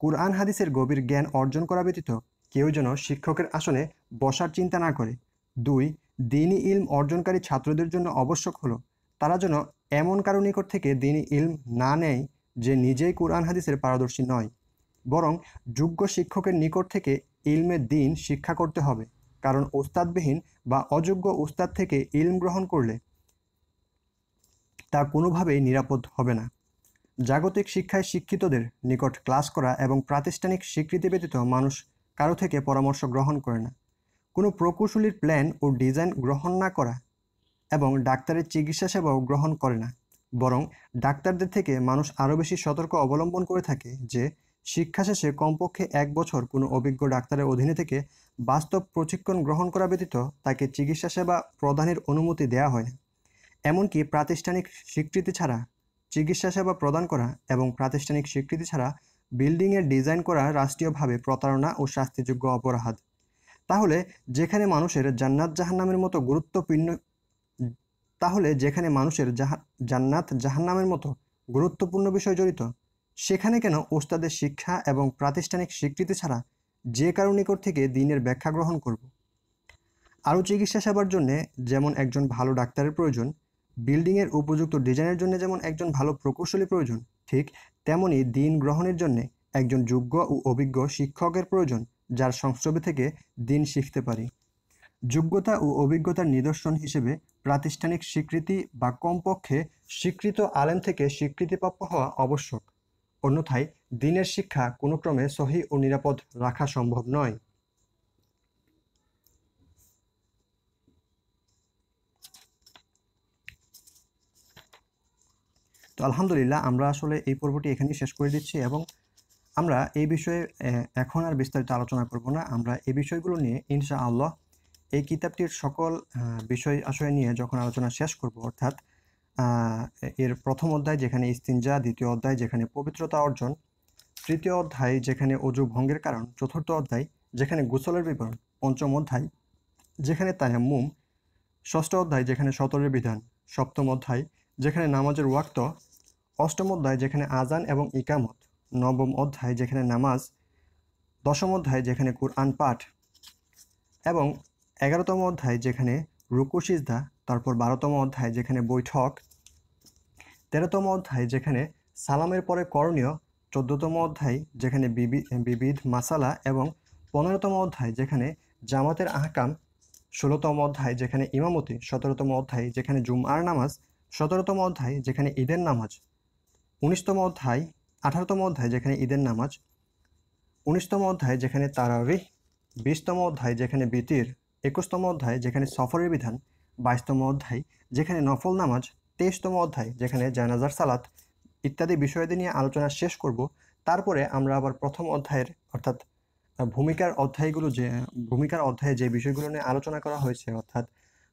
কুরআন হাদিসের গভীর জ্ঞান অর্জন করা ব্যতীত কেউ যেন শিক্ষকের আসনে বসার চিন্তা না করে দুই দিনই ইলম অর্জনকারী ছাত্রদের জন্য আবশ্যক হলো তারা যেন এমন কারো নিকট থেকে দিনই ইলম না নেয় যে নিজেই কোরআন হাদিসের পারদর্শী নয় বরং যোগ্য শিক্ষকের নিকট থেকে ইলমে দিন শিক্ষা করতে হবে কারণ ওস্তাদবিহীন বা অযোগ্য ওস্তাদ থেকে ইলম গ্রহণ করলে তা কোনোভাবেই নিরাপদ হবে না জাগতিক শিক্ষায় শিক্ষিতদের নিকট ক্লাস করা এবং প্রাতিষ্ঠানিক স্বীকৃতি ব্যতীত মানুষ কারো থেকে পরামর্শ গ্রহণ করে না কোনো প্রকৌশলীর প্ল্যান ও ডিজাইন গ্রহণ না করা এবং ডাক্তারের চিকিৎসা সেবাও গ্রহণ করে না বরং ডাক্তারদের থেকে মানুষ আরও বেশি সতর্ক অবলম্বন করে থাকে যে শিক্ষা শেষে কমপক্ষে এক বছর কোনো অভিজ্ঞ ডাক্তারের অধীনে থেকে বাস্তব প্রশিক্ষণ গ্রহণ করা ব্যতীত তাকে চিকিৎসা সেবা প্রদানের অনুমতি দেওয়া হয় এমনকি প্রাতিষ্ঠানিক স্বীকৃতি ছাড়া চিকিৎসা সেবা প্রদান করা এবং প্রাতিষ্ঠানিক স্বীকৃতি ছাড়া বিল্ডিংয়ের ডিজাইন করা রাষ্ট্রীয়ভাবে প্রতারণা ও শাস্তিযোগ্য অপরাধ তাহলে যেখানে মানুষের জান্নাত জাহান্নামের মতো গুরুত্বপূর্ণ তাহলে যেখানে মানুষের জাহা জান্নাত জাহান্নামের মতো গুরুত্বপূর্ণ বিষয় জড়িত সেখানে কেন ওস্তাদের শিক্ষা এবং প্রাতিষ্ঠানিক স্বীকৃতি ছাড়া যে কারণিকর থেকে দিনের ব্যাখ্যা গ্রহণ করব আরও চিকিৎসা সেবার জন্যে যেমন একজন ভালো ডাক্তারের প্রয়োজন বিল্ডিংয়ের উপযুক্ত ডিজাইনের জন্য যেমন একজন ভালো প্রকৌশলী প্রয়োজন ঠিক তেমনই দিন গ্রহণের জন্যে একজন যোগ্য ও অভিজ্ঞ শিক্ষকের প্রয়োজন যার সংস্রবে থেকে দিন শিখতে পারি যোগ্যতা ও অভিজ্ঞতার নিদর্শন হিসেবে প্রাতিষ্ঠানিক স্বীকৃতি বা কমপক্ষে স্বীকৃত আলেম থেকে স্বীকৃতিপ্রাপ্য হওয়া আবশ্যক অন্যথায় দিনের শিক্ষা কোনো ক্রমে সহি ও নিরাপদ রাখা সম্ভব নয় তো আলহামদুলিল্লাহ আমরা আসলে এই পর্বটি এখানেই শেষ করে দিচ্ছি এবং আমরা এই বিষয়ে এখন আর বিস্তারিত আলোচনা করব না আমরা এই বিষয়গুলো নিয়ে ইনশা আল্লাহ এই কিতাবটির সকল বিষয় আশয় নিয়ে যখন আলোচনা শেষ করব অর্থাৎ এর প্রথম অধ্যায় যেখানে ইস্তিনজা দ্বিতীয় অধ্যায় যেখানে পবিত্রতা অর্জন তৃতীয় অধ্যায় যেখানে অজু ভঙ্গের কারণ চতুর্থ অধ্যায় যেখানে গোসলের বিবরণ পঞ্চম অধ্যায় যেখানে মুম ষষ্ঠ অধ্যায় যেখানে সতরের বিধান সপ্তম অধ্যায় যেখানে নামাজের ওয়াক্ত অষ্টম অধ্যায় যেখানে আজান এবং ইকামত নবম অধ্যায় যেখানে নামাজ দশম অধ্যায় যেখানে কোরআন পাঠ এবং এগারোতম অধ্যায় যেখানে রুকু সিজদা তারপর বারোতম অধ্যায় যেখানে বৈঠক তেরোতম অধ্যায় যেখানে সালামের পরে করণীয় চোদ্দতম অধ্যায় যেখানে বিবিধ মাসালা এবং পনেরোতম অধ্যায় যেখানে জামাতের আহকাম ষোলোতম অধ্যায় যেখানে ইমামতি সতেরোতম অধ্যায় যেখানে জুমআর নামাজ সতেরোতম অধ্যায় যেখানে ঈদের নামাজ উনিশতম অধ্যায় আঠারোতম অধ্যায় যেখানে ঈদের নামাজ উনিশতম অধ্যায় যেখানে তারাবিহ বিশতম অধ্যায় যেখানে বিতির একুশতম অধ্যায় যেখানে সফরের বিধান বাইশতম অধ্যায় যেখানে নফল নামাজ তেইশতম অধ্যায় যেখানে জানাজার সালাত ইত্যাদি বিষয়াদি নিয়ে আলোচনা শেষ করব তারপরে আমরা আবার প্রথম অধ্যায়ের অর্থাৎ ভূমিকার অধ্যায়গুলো যে ভূমিকার অধ্যায়ে যে বিষয়গুলো নিয়ে আলোচনা করা হয়েছে অর্থাৎ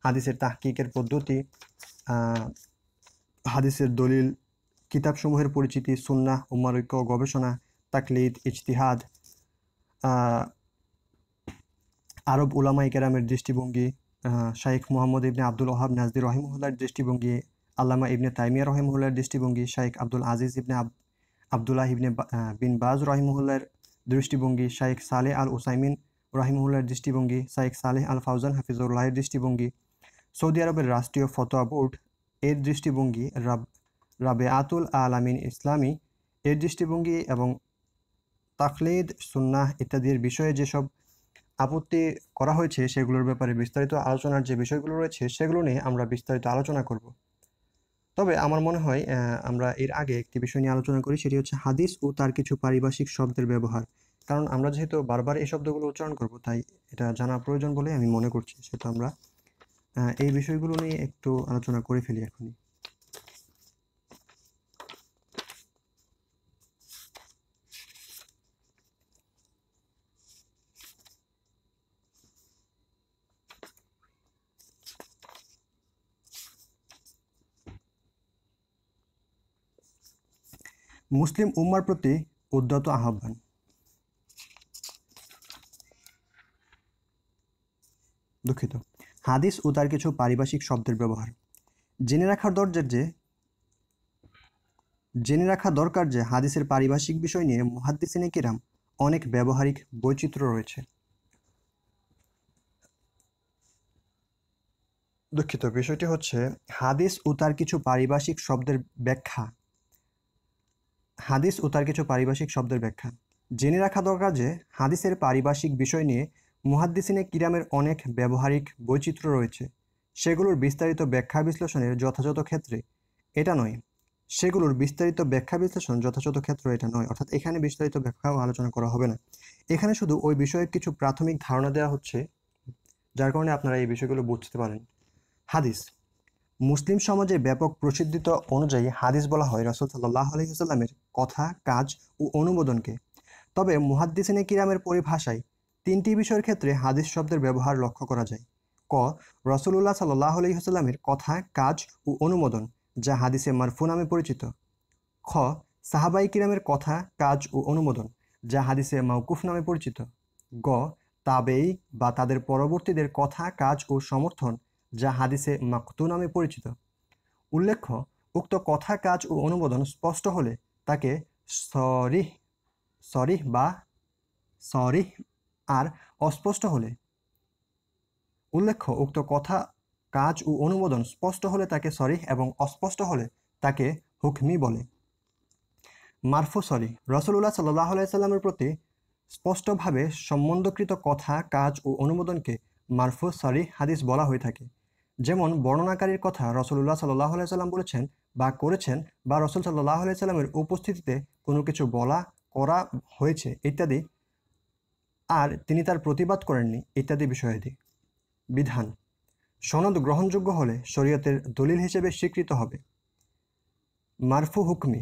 হাদিসের তাহকিকের পদ্ধতি হাদিসের দলিল কিতাবসমূহের পরিচিতি সুন্না উম্মারৈক্য গবেষণা তাকলিদ ইজতিহাদ আরব উলামা ইকেরামের দৃষ্টিভঙ্গি শাইখ মোহাম্মদ ইবনে আব্দুল ওহাব নাজদি রহিমুল্লার দৃষ্টিভঙ্গি আল্লামা ইবনে তাইমিয়া রহিমুল্লার দৃষ্টিভঙ্গি শাইখ আব্দুল আজিজ ইবনে আবদুল্লাহ ইবনে বিন বাজ রহিমুল্লার দৃষ্টিভঙ্গি শাইখ সালে আল ওসাইমিন রহিমুল্লার দৃষ্টিভঙ্গি শাইখ সালেহ আল ফাউজান হাফিজুল্লাহের দৃষ্টিভঙ্গি সৌদি আরবের রাষ্ট্রীয় ফতোয়া বোর্ড এর দৃষ্টিভঙ্গি রাবে আতুল আলামিন ইসলামী এর দৃষ্টিভঙ্গি এবং তাকলিদ সুন্নাহ ইত্যাদির বিষয়ে যেসব আপত্তি করা হয়েছে সেগুলোর ব্যাপারে বিস্তারিত আলোচনার যে বিষয়গুলো রয়েছে সেগুলো নিয়ে আমরা বিস্তারিত আলোচনা করব তবে আমার মনে হয় আমরা এর আগে একটি বিষয় নিয়ে আলোচনা করি সেটি হচ্ছে হাদিস ও তার কিছু পারিভাষিক শব্দের ব্যবহার কারণ আমরা যেহেতু বারবার এই শব্দগুলো উচ্চারণ করব তাই এটা জানা প্রয়োজন বলে আমি মনে করছি সেটা আমরা এই বিষয়গুলো নিয়ে একটু আলোচনা করে ফেলি এখনই মুসলিম উম্মার প্রতি উদ্যত আহ্বান দুঃখিত হাদিস ও তার কিছু পারিভাষিক শব্দের ব্যবহার জেনে রাখার দরজার যে জেনে রাখা দরকার যে হাদিসের পারিভাষিক বিষয় নিয়ে মুহাদ্দিসিনে কিরাম অনেক ব্যবহারিক বৈচিত্র্য রয়েছে দুঃখিত বিষয়টি হচ্ছে হাদিস ও তার কিছু পারিভাষিক শব্দের ব্যাখ্যা হাদিস ও তার কিছু পারিভাষিক শব্দের ব্যাখ্যা জেনে রাখা দরকার যে হাদিসের পারিভাষিক বিষয় নিয়ে মুহাদ্দিসিনে কিরামের অনেক ব্যবহারিক বৈচিত্র্য রয়েছে সেগুলোর বিস্তারিত ব্যাখ্যা বিশ্লেষণের যথাযথ ক্ষেত্রে এটা নয় সেগুলোর বিস্তারিত ব্যাখ্যা বিশ্লেষণ যথাযথ ক্ষেত্র এটা নয় অর্থাৎ এখানে বিস্তারিত ব্যাখ্যাও আলোচনা করা হবে না এখানে শুধু ওই বিষয়ে কিছু প্রাথমিক ধারণা দেওয়া হচ্ছে যার কারণে আপনারা এই বিষয়গুলো বুঝতে পারেন হাদিস মুসলিম সমাজে ব্যাপক প্রসিদ্ধিত অনুযায়ী হাদিস বলা হয় রসুল সাল্লাহ আলহিহাল্লামের কথা কাজ ও অনুমোদনকে তবে মুহাদ্দিসিনে কিরামের পরিভাষায় তিনটি বিষয়ের ক্ষেত্রে হাদিস শব্দের ব্যবহার লক্ষ্য করা যায় ক রসুল্লাহ সাল্লাহ আলহিহাল্লামের কথা কাজ ও অনুমোদন যা হাদিসে মারফু নামে পরিচিত খ সাহাবাই কিরামের কথা কাজ ও অনুমোদন যা হাদিসে মাউকুফ নামে পরিচিত গ তাবেই বা তাদের পরবর্তীদের কথা কাজ ও সমর্থন যা হাদিসে মাকতু নামে পরিচিত উল্লেখ্য উক্ত কথা কাজ ও অনুমোদন স্পষ্ট হলে তাকে সরিহ সরিহ বা সরিহ আর অস্পষ্ট হলে উল্লেখ্য উক্ত কথা কাজ ও অনুমোদন স্পষ্ট হলে তাকে সরিহ এবং অস্পষ্ট হলে তাকে হুকমি বলে মারফু সরি রসুল্লাহ সাল্লাহ আলাইসাল্লামের প্রতি স্পষ্টভাবে সম্বন্ধকৃত কথা কাজ ও অনুমোদনকে মারফু সরি হাদিস বলা হয়ে থাকে যেমন বর্ণনাকারীর কথা রসুল্লাহ সাল্লাহ সাল্লাম বলেছেন বা করেছেন বা রসুল সাল্লাহ সাল্লামের উপস্থিতিতে কোনো কিছু বলা করা হয়েছে ইত্যাদি আর তিনি তার প্রতিবাদ করেননি ইত্যাদি বিষয়াদি বিধান সনদ গ্রহণযোগ্য হলে শরীয়তের দলিল হিসেবে স্বীকৃত হবে মারফু হুকমি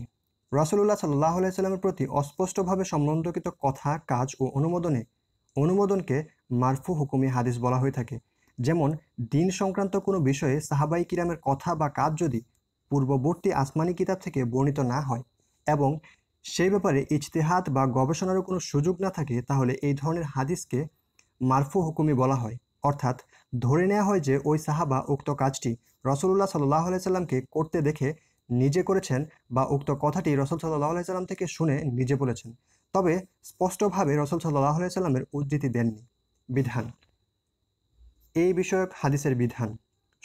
রাসুলুল্লাহ সাল্লাহ সাল্লামের প্রতি অস্পষ্টভাবে সম্বন্ধকিত কথা কাজ ও অনুমোদনে অনুমোদনকে মারফু হুকুমি হাদিস বলা হয়ে থাকে যেমন দিন সংক্রান্ত কোনো বিষয়ে সাহাবাই কিরামের কথা বা কাজ যদি পূর্ববর্তী আসমানি কিতাব থেকে বর্ণিত না হয় এবং সেই ব্যাপারে ইজতেহাত বা গবেষণারও কোনো সুযোগ না থাকে তাহলে এই ধরনের হাদিসকে মারফু হুকুমি বলা হয় অর্থাৎ ধরে নেওয়া হয় যে ওই সাহাবা উক্ত কাজটি রসুল্লাহ সাল্লাহ সাল্লামকে করতে দেখে নিজে করেছেন বা উক্ত কথাটি রসুল সাল্লাহ সাল্লাম থেকে শুনে নিজে বলেছেন তবে স্পষ্টভাবে রসুল সাল্লাহ সাল্লামের উদ্ধৃতি দেননি বিধান এই বিষয়ক হাদিসের বিধান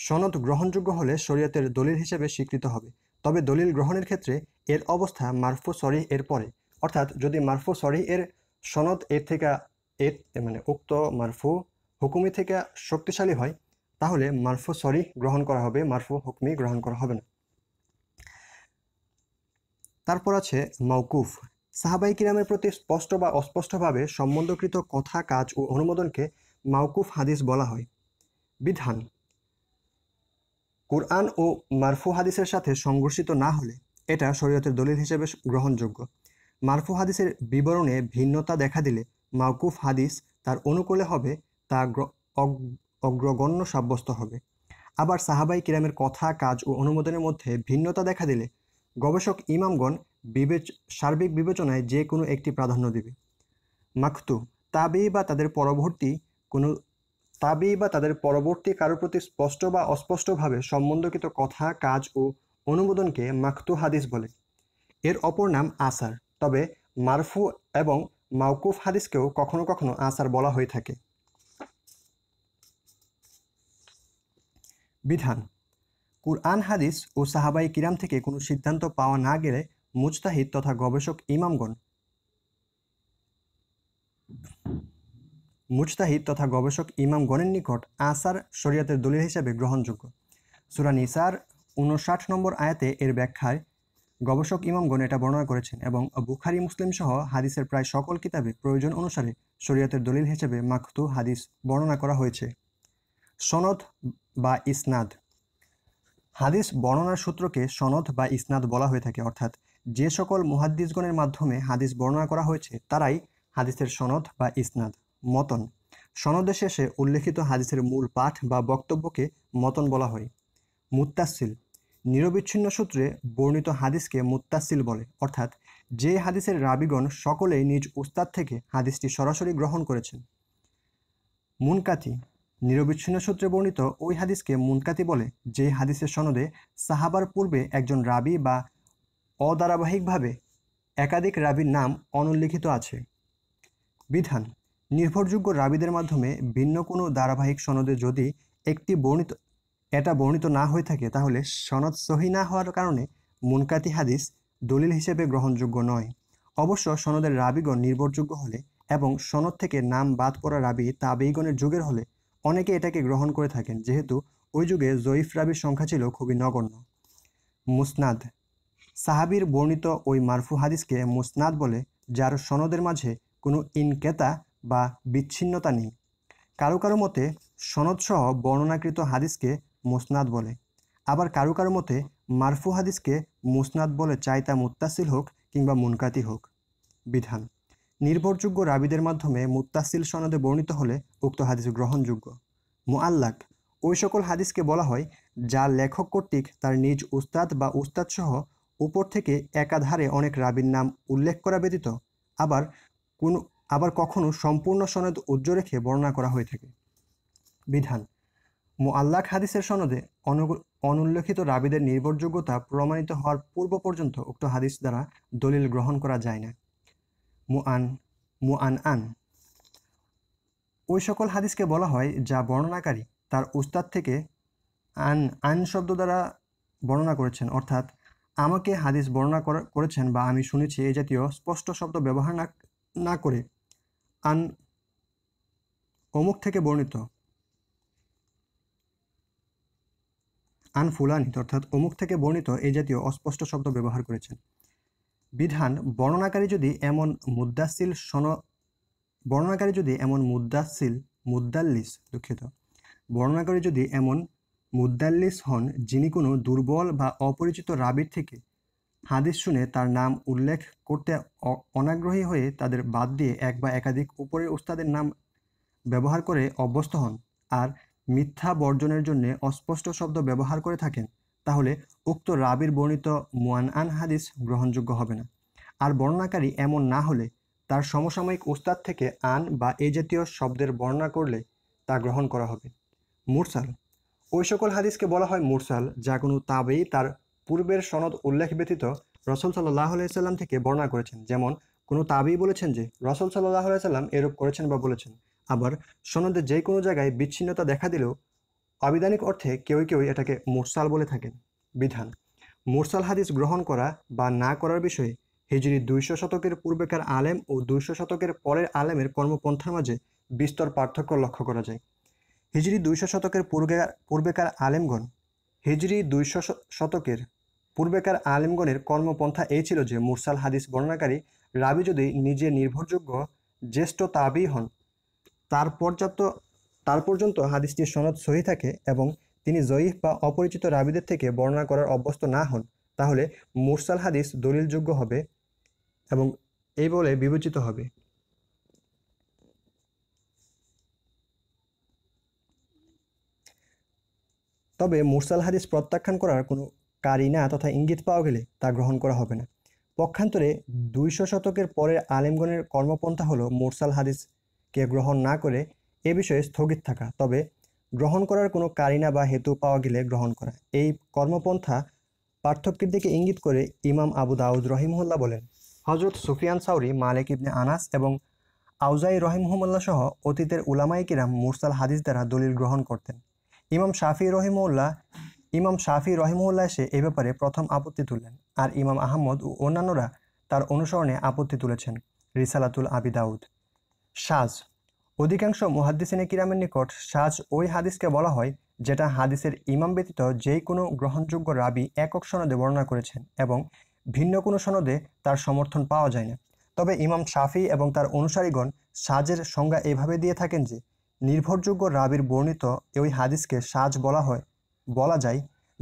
সনদ গ্রহণযোগ্য হলে শরীয়তের দলিল হিসেবে স্বীকৃত হবে তবে দলিল গ্রহণের ক্ষেত্রে এর অবস্থা মারফু সরিহ এর পরে অর্থাৎ যদি মারফু সরিহ এর সনদ এর থেকে এর মানে উক্ত মারফু হুকুমি থেকে শক্তিশালী হয় তাহলে মারফু সরিহ গ্রহণ করা হবে মারফু হুকুমি গ্রহণ করা হবে না তারপর আছে মৌকুফ সাহাবাই কিরামের প্রতি স্পষ্ট বা অস্পষ্টভাবে সম্বন্ধকৃত কথা কাজ ও অনুমোদনকে মাউকুফ হাদিস বলা হয় বিধান কোরআন ও মারফু হাদিসের সাথে সংঘর্ষিত না হলে এটা শরীয়তের দলিল হিসেবে গ্রহণযোগ্য মারফু হাদিসের বিবরণে ভিন্নতা দেখা দিলে মাউকুফ হাদিস তার অনুকূলে হবে তা অগ্রগণ্য সাব্যস্ত হবে আবার সাহাবাই কিরামের কথা কাজ ও অনুমোদনের মধ্যে ভিন্নতা দেখা দিলে গবেষক ইমামগণ বিবেচ সার্বিক বিবেচনায় যে কোনো একটি প্রাধান্য দেবে মাকতু তাবি বা তাদের পরবর্তী কোনো তাবি বা তাদের পরবর্তী কারো প্রতি স্পষ্ট বা অস্পষ্টভাবে সম্বন্ধকৃত কথা কাজ ও অনুমোদনকে মাকতু হাদিস বলে এর অপর নাম আসার তবে মারফু এবং মাউকুফ হাদিসকেও কখনো কখনো আসার বলা হয়ে থাকে বিধান কুরআন হাদিস ও সাহাবাই কিরাম থেকে কোনো সিদ্ধান্ত পাওয়া না গেলে মুজতাহিদ তথা গবেষক ইমামগণ মুজতাহিদ তথা গবেষক ইমাম গণের নিকট আসার শরিয়াতের দলিল হিসাবে গ্রহণযোগ্য সুরা নিসার উনষাট নম্বর আয়াতে এর ব্যাখ্যায় গবেষক ইমামগণ এটা বর্ণনা করেছেন এবং বুখারি মুসলিম সহ হাদিসের প্রায় সকল কিতাবে প্রয়োজন অনুসারে শরীয়তের দলিল হিসেবে মাখতু হাদিস বর্ণনা করা হয়েছে সনদ বা ইসনাদ হাদিস বর্ণনার সূত্রকে সনদ বা ইসনাদ বলা হয়ে থাকে অর্থাৎ যে সকল মুহাদ্দিসগণের মাধ্যমে হাদিস বর্ণনা করা হয়েছে তারাই হাদিসের সনদ বা ইসনাদ মতন সনদে শেষে উল্লেখিত হাদিসের মূল পাঠ বা বক্তব্যকে মতন বলা হয় মুত্তাসিল নিরবিচ্ছিন্ন সূত্রে বর্ণিত হাদিসকে মুত্তাসিল বলে অর্থাৎ যে হাদিসের রাবিগণ সকলেই নিজ উস্তাদ থেকে হাদিসটি সরাসরি গ্রহণ করেছেন মুনকাতি নিরবিচ্ছিন্ন সূত্রে বর্ণিত ওই হাদিসকে মুনকাতি বলে যে হাদিসের সনদে সাহাবার পূর্বে একজন রাবি বা অধারাবাহিকভাবে একাধিক রাবির নাম অনুল্লিখিত আছে বিধান নির্ভরযোগ্য রাবিদের মাধ্যমে ভিন্ন কোনো ধারাবাহিক সনদে যদি একটি বর্ণিত এটা বর্ণিত না হয়ে থাকে তাহলে সনদ সহি না হওয়ার কারণে মুনকাতি হাদিস দলিল হিসেবে গ্রহণযোগ্য নয় অবশ্য সনদের রাবিগণ নির্ভরযোগ্য হলে এবং সনদ থেকে নাম বাদ করা রাবি তাবেইগণের যুগের হলে অনেকে এটাকে গ্রহণ করে থাকেন যেহেতু ওই যুগে জয়ীফ রাবির সংখ্যা ছিল খুবই নগণ্য মুসনাদ সাহাবির বর্ণিত ওই মারফু হাদিসকে মুসনাদ বলে যার সনদের মাঝে কোনো ইনকেতা বা বিচ্ছিন্নতা নেই কারো কারো মতে সনদসহ বর্ণনাকৃত হাদিসকে মোসনাদ বলে আবার কারো কারো মতে মারফু হাদিসকে মুসনাদ বলে চাই তা মুত্তাসিল হোক কিংবা মুনকাতি হোক বিধান নির্ভরযোগ্য রাবিদের মাধ্যমে মুত্তাসিল সনদে বর্ণিত হলে উক্ত হাদিস গ্রহণযোগ্য মুআল্লাক ওই সকল হাদিসকে বলা হয় যা লেখক কর্তৃক তার নিজ উস্তাদ বা উস্তাদ সহ উপর থেকে একাধারে অনেক রাবির নাম উল্লেখ করা ব্যতীত আবার কোন আবার কখনো সম্পূর্ণ সনদ উজ্জ্ব রেখে বর্ণনা করা হয়ে থাকে বিধান আল্লাহ হাদিসের সনদে অনুল্লেখিত রাবিদের নির্ভরযোগ্যতা প্রমাণিত হওয়ার পূর্ব পর্যন্ত উক্ত হাদিস দ্বারা দলিল গ্রহণ করা যায় না মু আন মু আন ওই সকল হাদিসকে বলা হয় যা বর্ণনাকারী তার উস্তাদ থেকে আন আন শব্দ দ্বারা বর্ণনা করেছেন অর্থাৎ আমাকে হাদিস বর্ণনা করেছেন বা আমি শুনেছি এই জাতীয় স্পষ্ট শব্দ ব্যবহার না না করে আন অমুক থেকে বর্ণিত আন ফুলানিত অর্থাৎ অমুক থেকে বর্ণিত এই জাতীয় অস্পষ্ট শব্দ ব্যবহার করেছেন বিধান বর্ণনাকারী যদি এমন মুদ্দাসিল সন বর্ণনাকারী যদি এমন মুদ্দাসিল মুদ্দাল্লিশ দুঃখিত বর্ণনাকারী যদি এমন মুদ্দাল্লিশ হন যিনি কোনো দুর্বল বা অপরিচিত রাবির থেকে হাদিস শুনে তার নাম উল্লেখ করতে অনাগ্রহী হয়ে তাদের বাদ দিয়ে এক বা একাধিক উপরের উস্তাদের নাম ব্যবহার করে অভ্যস্ত হন আর মিথ্যা বর্জনের জন্য অস্পষ্ট শব্দ ব্যবহার করে থাকেন তাহলে উক্ত রাবির বর্ণিত মুয়ান হাদিস গ্রহণযোগ্য হবে না আর বর্ণাকারী এমন না হলে তার সমসাময়িক উস্তাদ থেকে আন বা এ জাতীয় শব্দের বর্ণনা করলে তা গ্রহণ করা হবে মুরসাল ওই সকল হাদিসকে বলা হয় মুরসাল যা কোনো তাবেই তার পূর্বের সনদ উল্লেখ ব্যতীত রসল সাল্লাহ আলাইসাল্লাম থেকে বর্ণনা করেছেন যেমন কোনো তাবি বলেছেন যে রসল সাল্লাহ আলাইসাল্লাম এরূপ করেছেন বা বলেছেন আবার সনদে যে কোনো জায়গায় বিচ্ছিন্নতা দেখা দিলেও আবিধানিক অর্থে কেউ কেউ এটাকে মোরসাল বলে থাকেন বিধান মোরসাল হাদিস গ্রহণ করা বা না করার বিষয়ে হিজড়ি দুইশো শতকের পূর্বেকার আলেম ও দুইশো শতকের পরের আলেমের কর্মপন্থার মাঝে বিস্তর পার্থক্য লক্ষ্য করা যায় হিজড়ি দুইশো শতকের পূর্বে পূর্বেকার আলেমগণ হিজড়ি দুইশো শতকের পূর্বেকার আলিমগণের কর্মপন্থা এই ছিল যে মুরসাল হাদিস বর্ণনাকারী রাবি যদি নিজে নির্ভরযোগ্য জ্যেষ্ঠ তাবি হন তার পর্যাপ্ত তার পর্যন্ত হাদিসটির সনদ সহি থাকে এবং তিনি জয়ীফ বা অপরিচিত রাবিদের থেকে বর্ণনা করার অভ্যস্ত না হন তাহলে মুরসাল হাদিস দলিলযোগ্য হবে এবং এই বলে বিবেচিত হবে তবে মুরসাল হাদিস প্রত্যাখ্যান করার কোনো কারিনা তথা ইঙ্গিত পাওয়া গেলে তা গ্রহণ করা হবে না পক্ষান্তরে দুইশো শতকের পরের আলেমগণের কর্মপন্থা হলো মোরসাল হাদিসকে গ্রহণ না করে এ বিষয়ে স্থগিত থাকা তবে গ্রহণ করার কোনো কারিনা বা হেতু পাওয়া গেলে গ্রহণ করা এই কর্মপন্থা পার্থক্যের দিকে ইঙ্গিত করে ইমাম আবু দাউদ রহিমহল্লা বলেন হজরত সুফিয়ান সাউরি মালিক ইবনে আনাস এবং আউজাই রহিমহমল্লা সহ অতীতের উলামাই কিরাম মুরসাল হাদিস দ্বারা দলিল গ্রহণ করতেন ইমাম শাফি রহিমউল্লাহ ইমাম শাফি রহিমউল্লাহ এসে এ ব্যাপারে প্রথম আপত্তি তুললেন আর ইমাম আহমদ ও অন্যান্যরা তার অনুসরণে আপত্তি তুলেছেন রিসালাতুল আবি দাউদ সাজ অধিকাংশ মুহাদ্দিসিনে কিরামের নিকট সাজ ওই হাদিসকে বলা হয় যেটা হাদিসের ইমাম ব্যতীত যে কোনো গ্রহণযোগ্য রাবি একক সনদে বর্ণনা করেছেন এবং ভিন্ন কোনো সনদে তার সমর্থন পাওয়া যায় না তবে ইমাম শাফি এবং তার অনুসারীগণ সাজের সংজ্ঞা এভাবে দিয়ে থাকেন যে নির্ভরযোগ্য রাবির বর্ণিত ওই হাদিসকে সাজ বলা হয় বলা যায়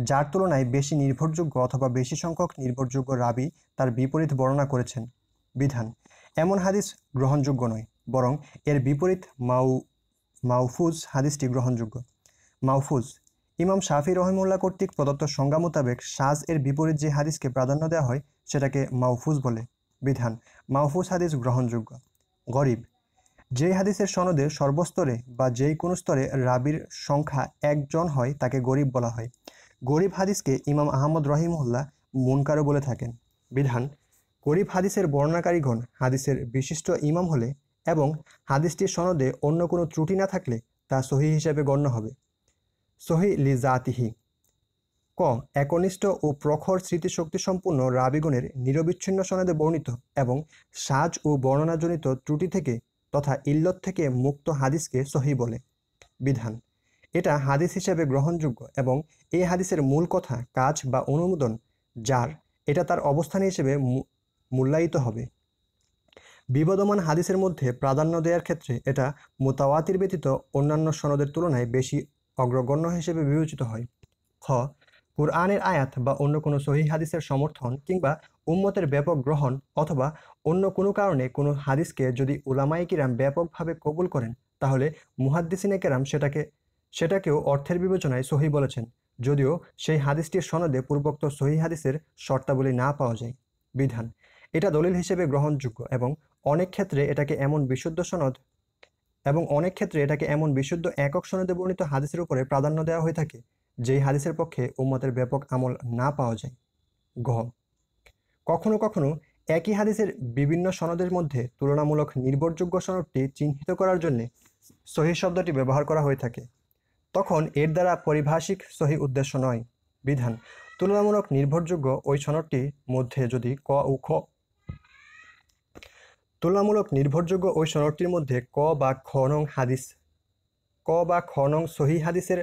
যার তুলনায় বেশি নির্ভরযোগ্য অথবা বেশি সংখ্যক নির্ভরযোগ্য রাবি তার বিপরীত বর্ণনা করেছেন বিধান এমন হাদিস গ্রহণযোগ্য নয় বরং এর বিপরীত মাউ মাউফুজ হাদিসটি গ্রহণযোগ্য মাউফুজ ইমাম শাফি রহমুল্লা কর্তৃক প্রদত্ত সংজ্ঞা মোতাবেক সাজ এর বিপরীত যে হাদিসকে প্রাধান্য দেওয়া হয় সেটাকে মাউফুজ বলে বিধান মাউফুজ হাদিস গ্রহণযোগ্য গরিব যেই হাদিসের সনদে সর্বস্তরে বা যেই কোনো স্তরে রাবির সংখ্যা একজন হয় তাকে গরিব বলা হয় গরিব হাদিসকে ইমাম আহমদ রহিমুল্লাহ মুনকারও বলে থাকেন বিধান গরিব হাদিসের বর্ণাকারীগণ হাদিসের বিশিষ্ট ইমাম হলে এবং হাদিসটির সনদে অন্য কোনো ত্রুটি না থাকলে তা সহি হিসাবে গণ্য হবে সহি লি জাতিহি ক একনিষ্ঠ ও প্রখর স্মৃতিশক্তিসম্পন্ন রাবিগণের নিরবিচ্ছিন্ন সনদে বর্ণিত এবং সাজ ও বর্ণনাজনিত ত্রুটি থেকে তথা ইল্লত থেকে মুক্ত হাদিসকে সহি বলে বিধান এটা হাদিস হিসেবে গ্রহণযোগ্য এবং এই হাদিসের মূল কথা কাজ বা অনুমোদন যার এটা তার অবস্থান হিসেবে মূল্যায়িত হবে বিবদমান হাদিসের মধ্যে প্রাধান্য দেওয়ার ক্ষেত্রে এটা মোতাওয়াতির ব্যতীত অন্যান্য সনদের তুলনায় বেশি অগ্রগণ্য হিসেবে বিবেচিত হয় খ কোরআনের আয়াত বা অন্য কোনো সহি হাদিসের সমর্থন কিংবা উম্মতের ব্যাপক গ্রহণ অথবা অন্য কোনো কারণে কোনো হাদিসকে যদি ওলামাই কিরাম ব্যাপকভাবে কবুল করেন তাহলে মুহাদ্দিসিনে কেরাম সেটাকে সেটাকেও অর্থের বিবেচনায় সহি বলেছেন যদিও সেই হাদিসটির সনদে পূর্বোক্ত সহি হাদিসের শর্তাবলী না পাওয়া যায় বিধান এটা দলিল হিসেবে গ্রহণযোগ্য এবং অনেক ক্ষেত্রে এটাকে এমন বিশুদ্ধ সনদ এবং অনেক ক্ষেত্রে এটাকে এমন বিশুদ্ধ একক সনদে বর্ণিত হাদিসের উপরে প্রাধান্য দেওয়া হয়ে থাকে যেই হাদিসের পক্ষে উম্মতের ব্যাপক আমল না পাওয়া যায় গহ কখনো কখনো একই হাদিসের বিভিন্ন সনদের মধ্যে তুলনামূলক নির্ভরযোগ্য সনদটি চিহ্নিত করার জন্য সহি শব্দটি ব্যবহার করা হয়ে থাকে তখন এর দ্বারা পরিভাষিক সহি উদ্দেশ্য নয় বিধান তুলনামূলক নির্ভরযোগ্য ওই সনদটি মধ্যে যদি ক ও খ তুলনামূলক নির্ভরযোগ্য ওই সনদটির মধ্যে ক বা খ নং হাদিস ক বা খ নং সহি হাদিসের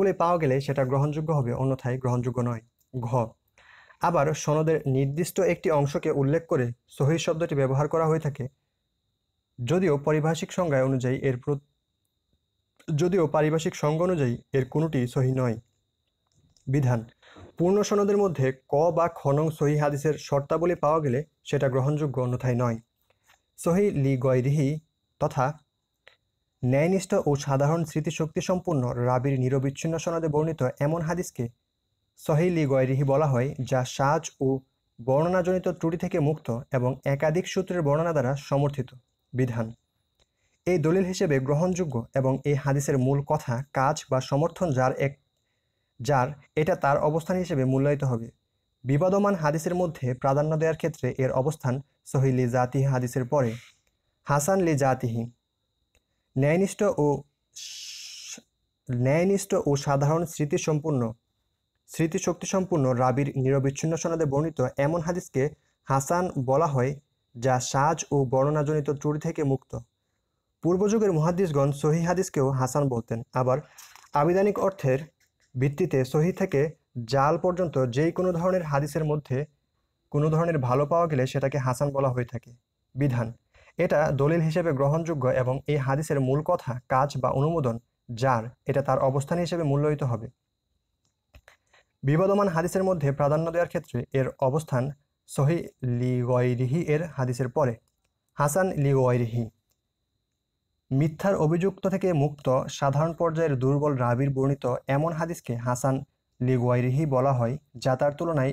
বলে পাওয়া গেলে সেটা গ্রহণযোগ্য হবে অন্যথায় গ্রহণযোগ্য নয় ঘ আবার সনদের নির্দিষ্ট একটি অংশকে উল্লেখ করে সহি শব্দটি ব্যবহার করা হয়ে থাকে যদিও পারিভাষিক সংজ্ঞা অনুযায়ী এর যদিও পারিভাষিক সংজ্ঞা অনুযায়ী এর কোনোটি সহি নয় বিধান পূর্ণ সনদের মধ্যে ক বা খনং সহি হাদিসের শর্তাবলী পাওয়া গেলে সেটা গ্রহণযোগ্য অন্যথায় নয় সহি লি গয়রিহি তথা ন্যায়নিষ্ঠ ও সাধারণ স্মৃতিশক্তি সম্পন্ন রাবির নিরবিচ্ছিন্ন সনদে বর্ণিত এমন হাদিসকে সহিলি গয়রিহি বলা হয় যা সাজ ও বর্ণনাজনিত ত্রুটি থেকে মুক্ত এবং একাধিক সূত্রের বর্ণনা দ্বারা সমর্থিত বিধান এই দলিল হিসেবে গ্রহণযোগ্য এবং এই হাদিসের মূল কথা কাজ বা সমর্থন যার এক যার এটা তার অবস্থান হিসেবে মূল্যায়িত হবে বিবাদমান হাদিসের মধ্যে প্রাধান্য দেওয়ার ক্ষেত্রে এর অবস্থান সহিলি জাতিহি হাদিসের পরে হাসান লি জাতিহি ন্যায়নিষ্ঠ ও ন্যায়নিষ্ঠ ও সাধারণ স্মৃতিসম্পূর্ণ স্মৃতিশক্তিসম্পন্ন রাবির নিরবিচ্ছিন্ন সনদে বর্ণিত এমন হাদিসকে হাসান বলা হয় যা সাজ ও বর্ণনাজনিত ত্রুটি থেকে মুক্ত পূর্বযুগের মহাদিসগণ সহি হাদিসকেও হাসান বলতেন আবার আবিধানিক অর্থের ভিত্তিতে সহি থেকে জাল পর্যন্ত যেই কোনো ধরনের হাদিসের মধ্যে কোনো ধরনের ভালো পাওয়া গেলে সেটাকে হাসান বলা হয়ে থাকে বিধান এটা দলিল হিসেবে গ্রহণযোগ্য এবং এই হাদিসের মূল কথা কাজ বা অনুমোদন যার এটা তার অবস্থান হিসেবে মূল্যায়িত হবে বিবাদমান হাদিসের মধ্যে প্রাধান্য দেওয়ার ক্ষেত্রে এর অবস্থান সহি লিগয়রিহি এর হাদিসের পরে হাসান লিগয়রিহি মিথ্যার অভিযুক্ত থেকে মুক্ত সাধারণ পর্যায়ের দুর্বল রাবির বর্ণিত এমন হাদিসকে হাসান লিগওয়াইরিহি বলা হয় যা তার তুলনায়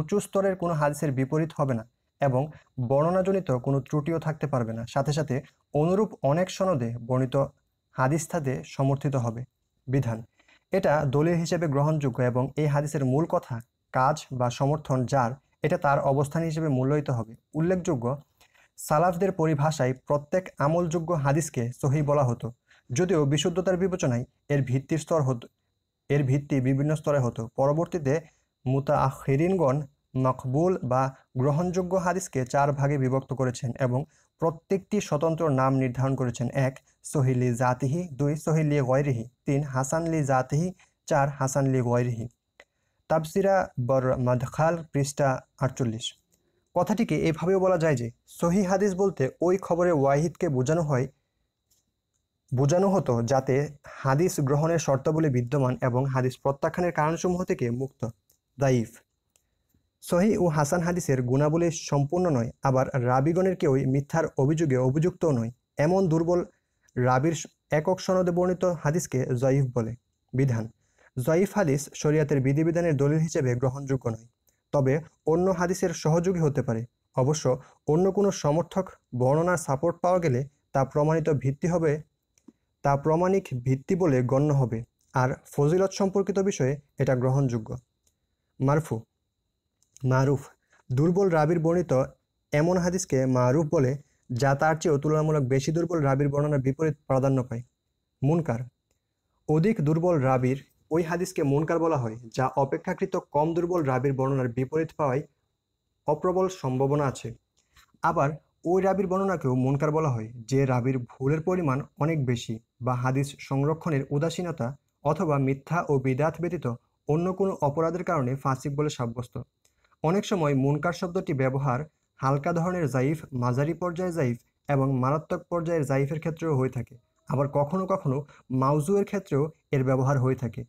উঁচু স্তরের কোনো হাদিসের বিপরীত হবে না এবং বর্ণনাজনিত কোনো ত্রুটিও থাকতে পারবে না সাথে সাথে অনুরূপ অনেক সনদে বর্ণিত হাদিস থাতে সমর্থিত হবে বিধান এটা দলিল হিসেবে গ্রহণযোগ্য এবং এই হাদিসের মূল কথা কাজ বা সমর্থন যার এটা তার অবস্থান হিসেবে মূল্যায়িত হবে উল্লেখযোগ্য সালাফদের পরিভাষায় প্রত্যেক আমলযোগ্য হাদিসকে সহি বলা হতো যদিও বিশুদ্ধতার বিবেচনায় এর ভিত্তির স্তর হতো এর ভিত্তি বিভিন্ন স্তরে হতো পরবর্তীতে মুতাহিরিনগণ মকবুল বা গ্রহণযোগ্য হাদিসকে চার ভাগে বিভক্ত করেছেন এবং প্রত্যেকটি স্বতন্ত্র নাম নির্ধারণ করেছেন এক সহিলি জাতিহি দুই সহিলি গয়রিহি তিন হাসানলি জাতিহি চার হাসানলি গয়রিহি তাবসিরা বর মাদখাল পৃষ্ঠা আটচল্লিশ কথাটিকে এভাবেও বলা যায় যে সহি হাদিস বলতে ওই খবরে ওয়াহিদকে বোঝানো হয় বোঝানো হতো যাতে হাদিস গ্রহণের শর্তাবলী বিদ্যমান এবং হাদিস প্রত্যাখ্যানের কারণসমূহ থেকে মুক্ত দাইফ সহি ও হাসান হাদিসের গুণাবলী সম্পূর্ণ নয় আবার রাবিগণের কেউই মিথ্যার অভিযোগে অভিযুক্তও নয় এমন দুর্বল রাবির একক সনদে বর্ণিত হাদিসকে জয়ীফ বলে বিধান জয়ীফ হাদিস শরিয়াতের বিধিবিধানের দলিল হিসেবে গ্রহণযোগ্য নয় তবে অন্য হাদিসের সহযোগী হতে পারে অবশ্য অন্য কোনো সমর্থক বর্ণনার সাপোর্ট পাওয়া গেলে তা প্রমাণিত ভিত্তি হবে তা প্রমাণিক ভিত্তি বলে গণ্য হবে আর ফজিলত সম্পর্কিত বিষয়ে এটা গ্রহণযোগ্য মারফু মারুফ দুর্বল রাবির বর্ণিত এমন হাদিসকে মারুফ বলে যা তার চেয়েও তুলনামূলক বেশি দুর্বল রাবির বর্ণনার বিপরীত প্রাধান্য পায় মুনকার অধিক দুর্বল রাবির ওই হাদিসকে মুনকার বলা হয় যা অপেক্ষাকৃত কম দুর্বল রাবির বর্ণনার বিপরীত পাওয়ায় অপ্রবল সম্ভাবনা আছে আবার ওই রাবির বর্ণনাকেও মুনকার বলা হয় যে রাবির ভুলের পরিমাণ অনেক বেশি বা হাদিস সংরক্ষণের উদাসীনতা অথবা মিথ্যা ও বিদাত ব্যতীত অন্য কোনো অপরাধের কারণে ফাঁসিক বলে সাব্যস্ত অনেক সময় মুনকার শব্দটি ব্যবহার হালকা ধরনের জাইফ মাঝারি পর্যায়ে জাইফ এবং মারাত্মক পর্যায়ের জাইফের ক্ষেত্রেও হয়ে থাকে আবার কখনও কখনও মাউজুয়ের ক্ষেত্রেও এর ব্যবহার হয়ে থাকে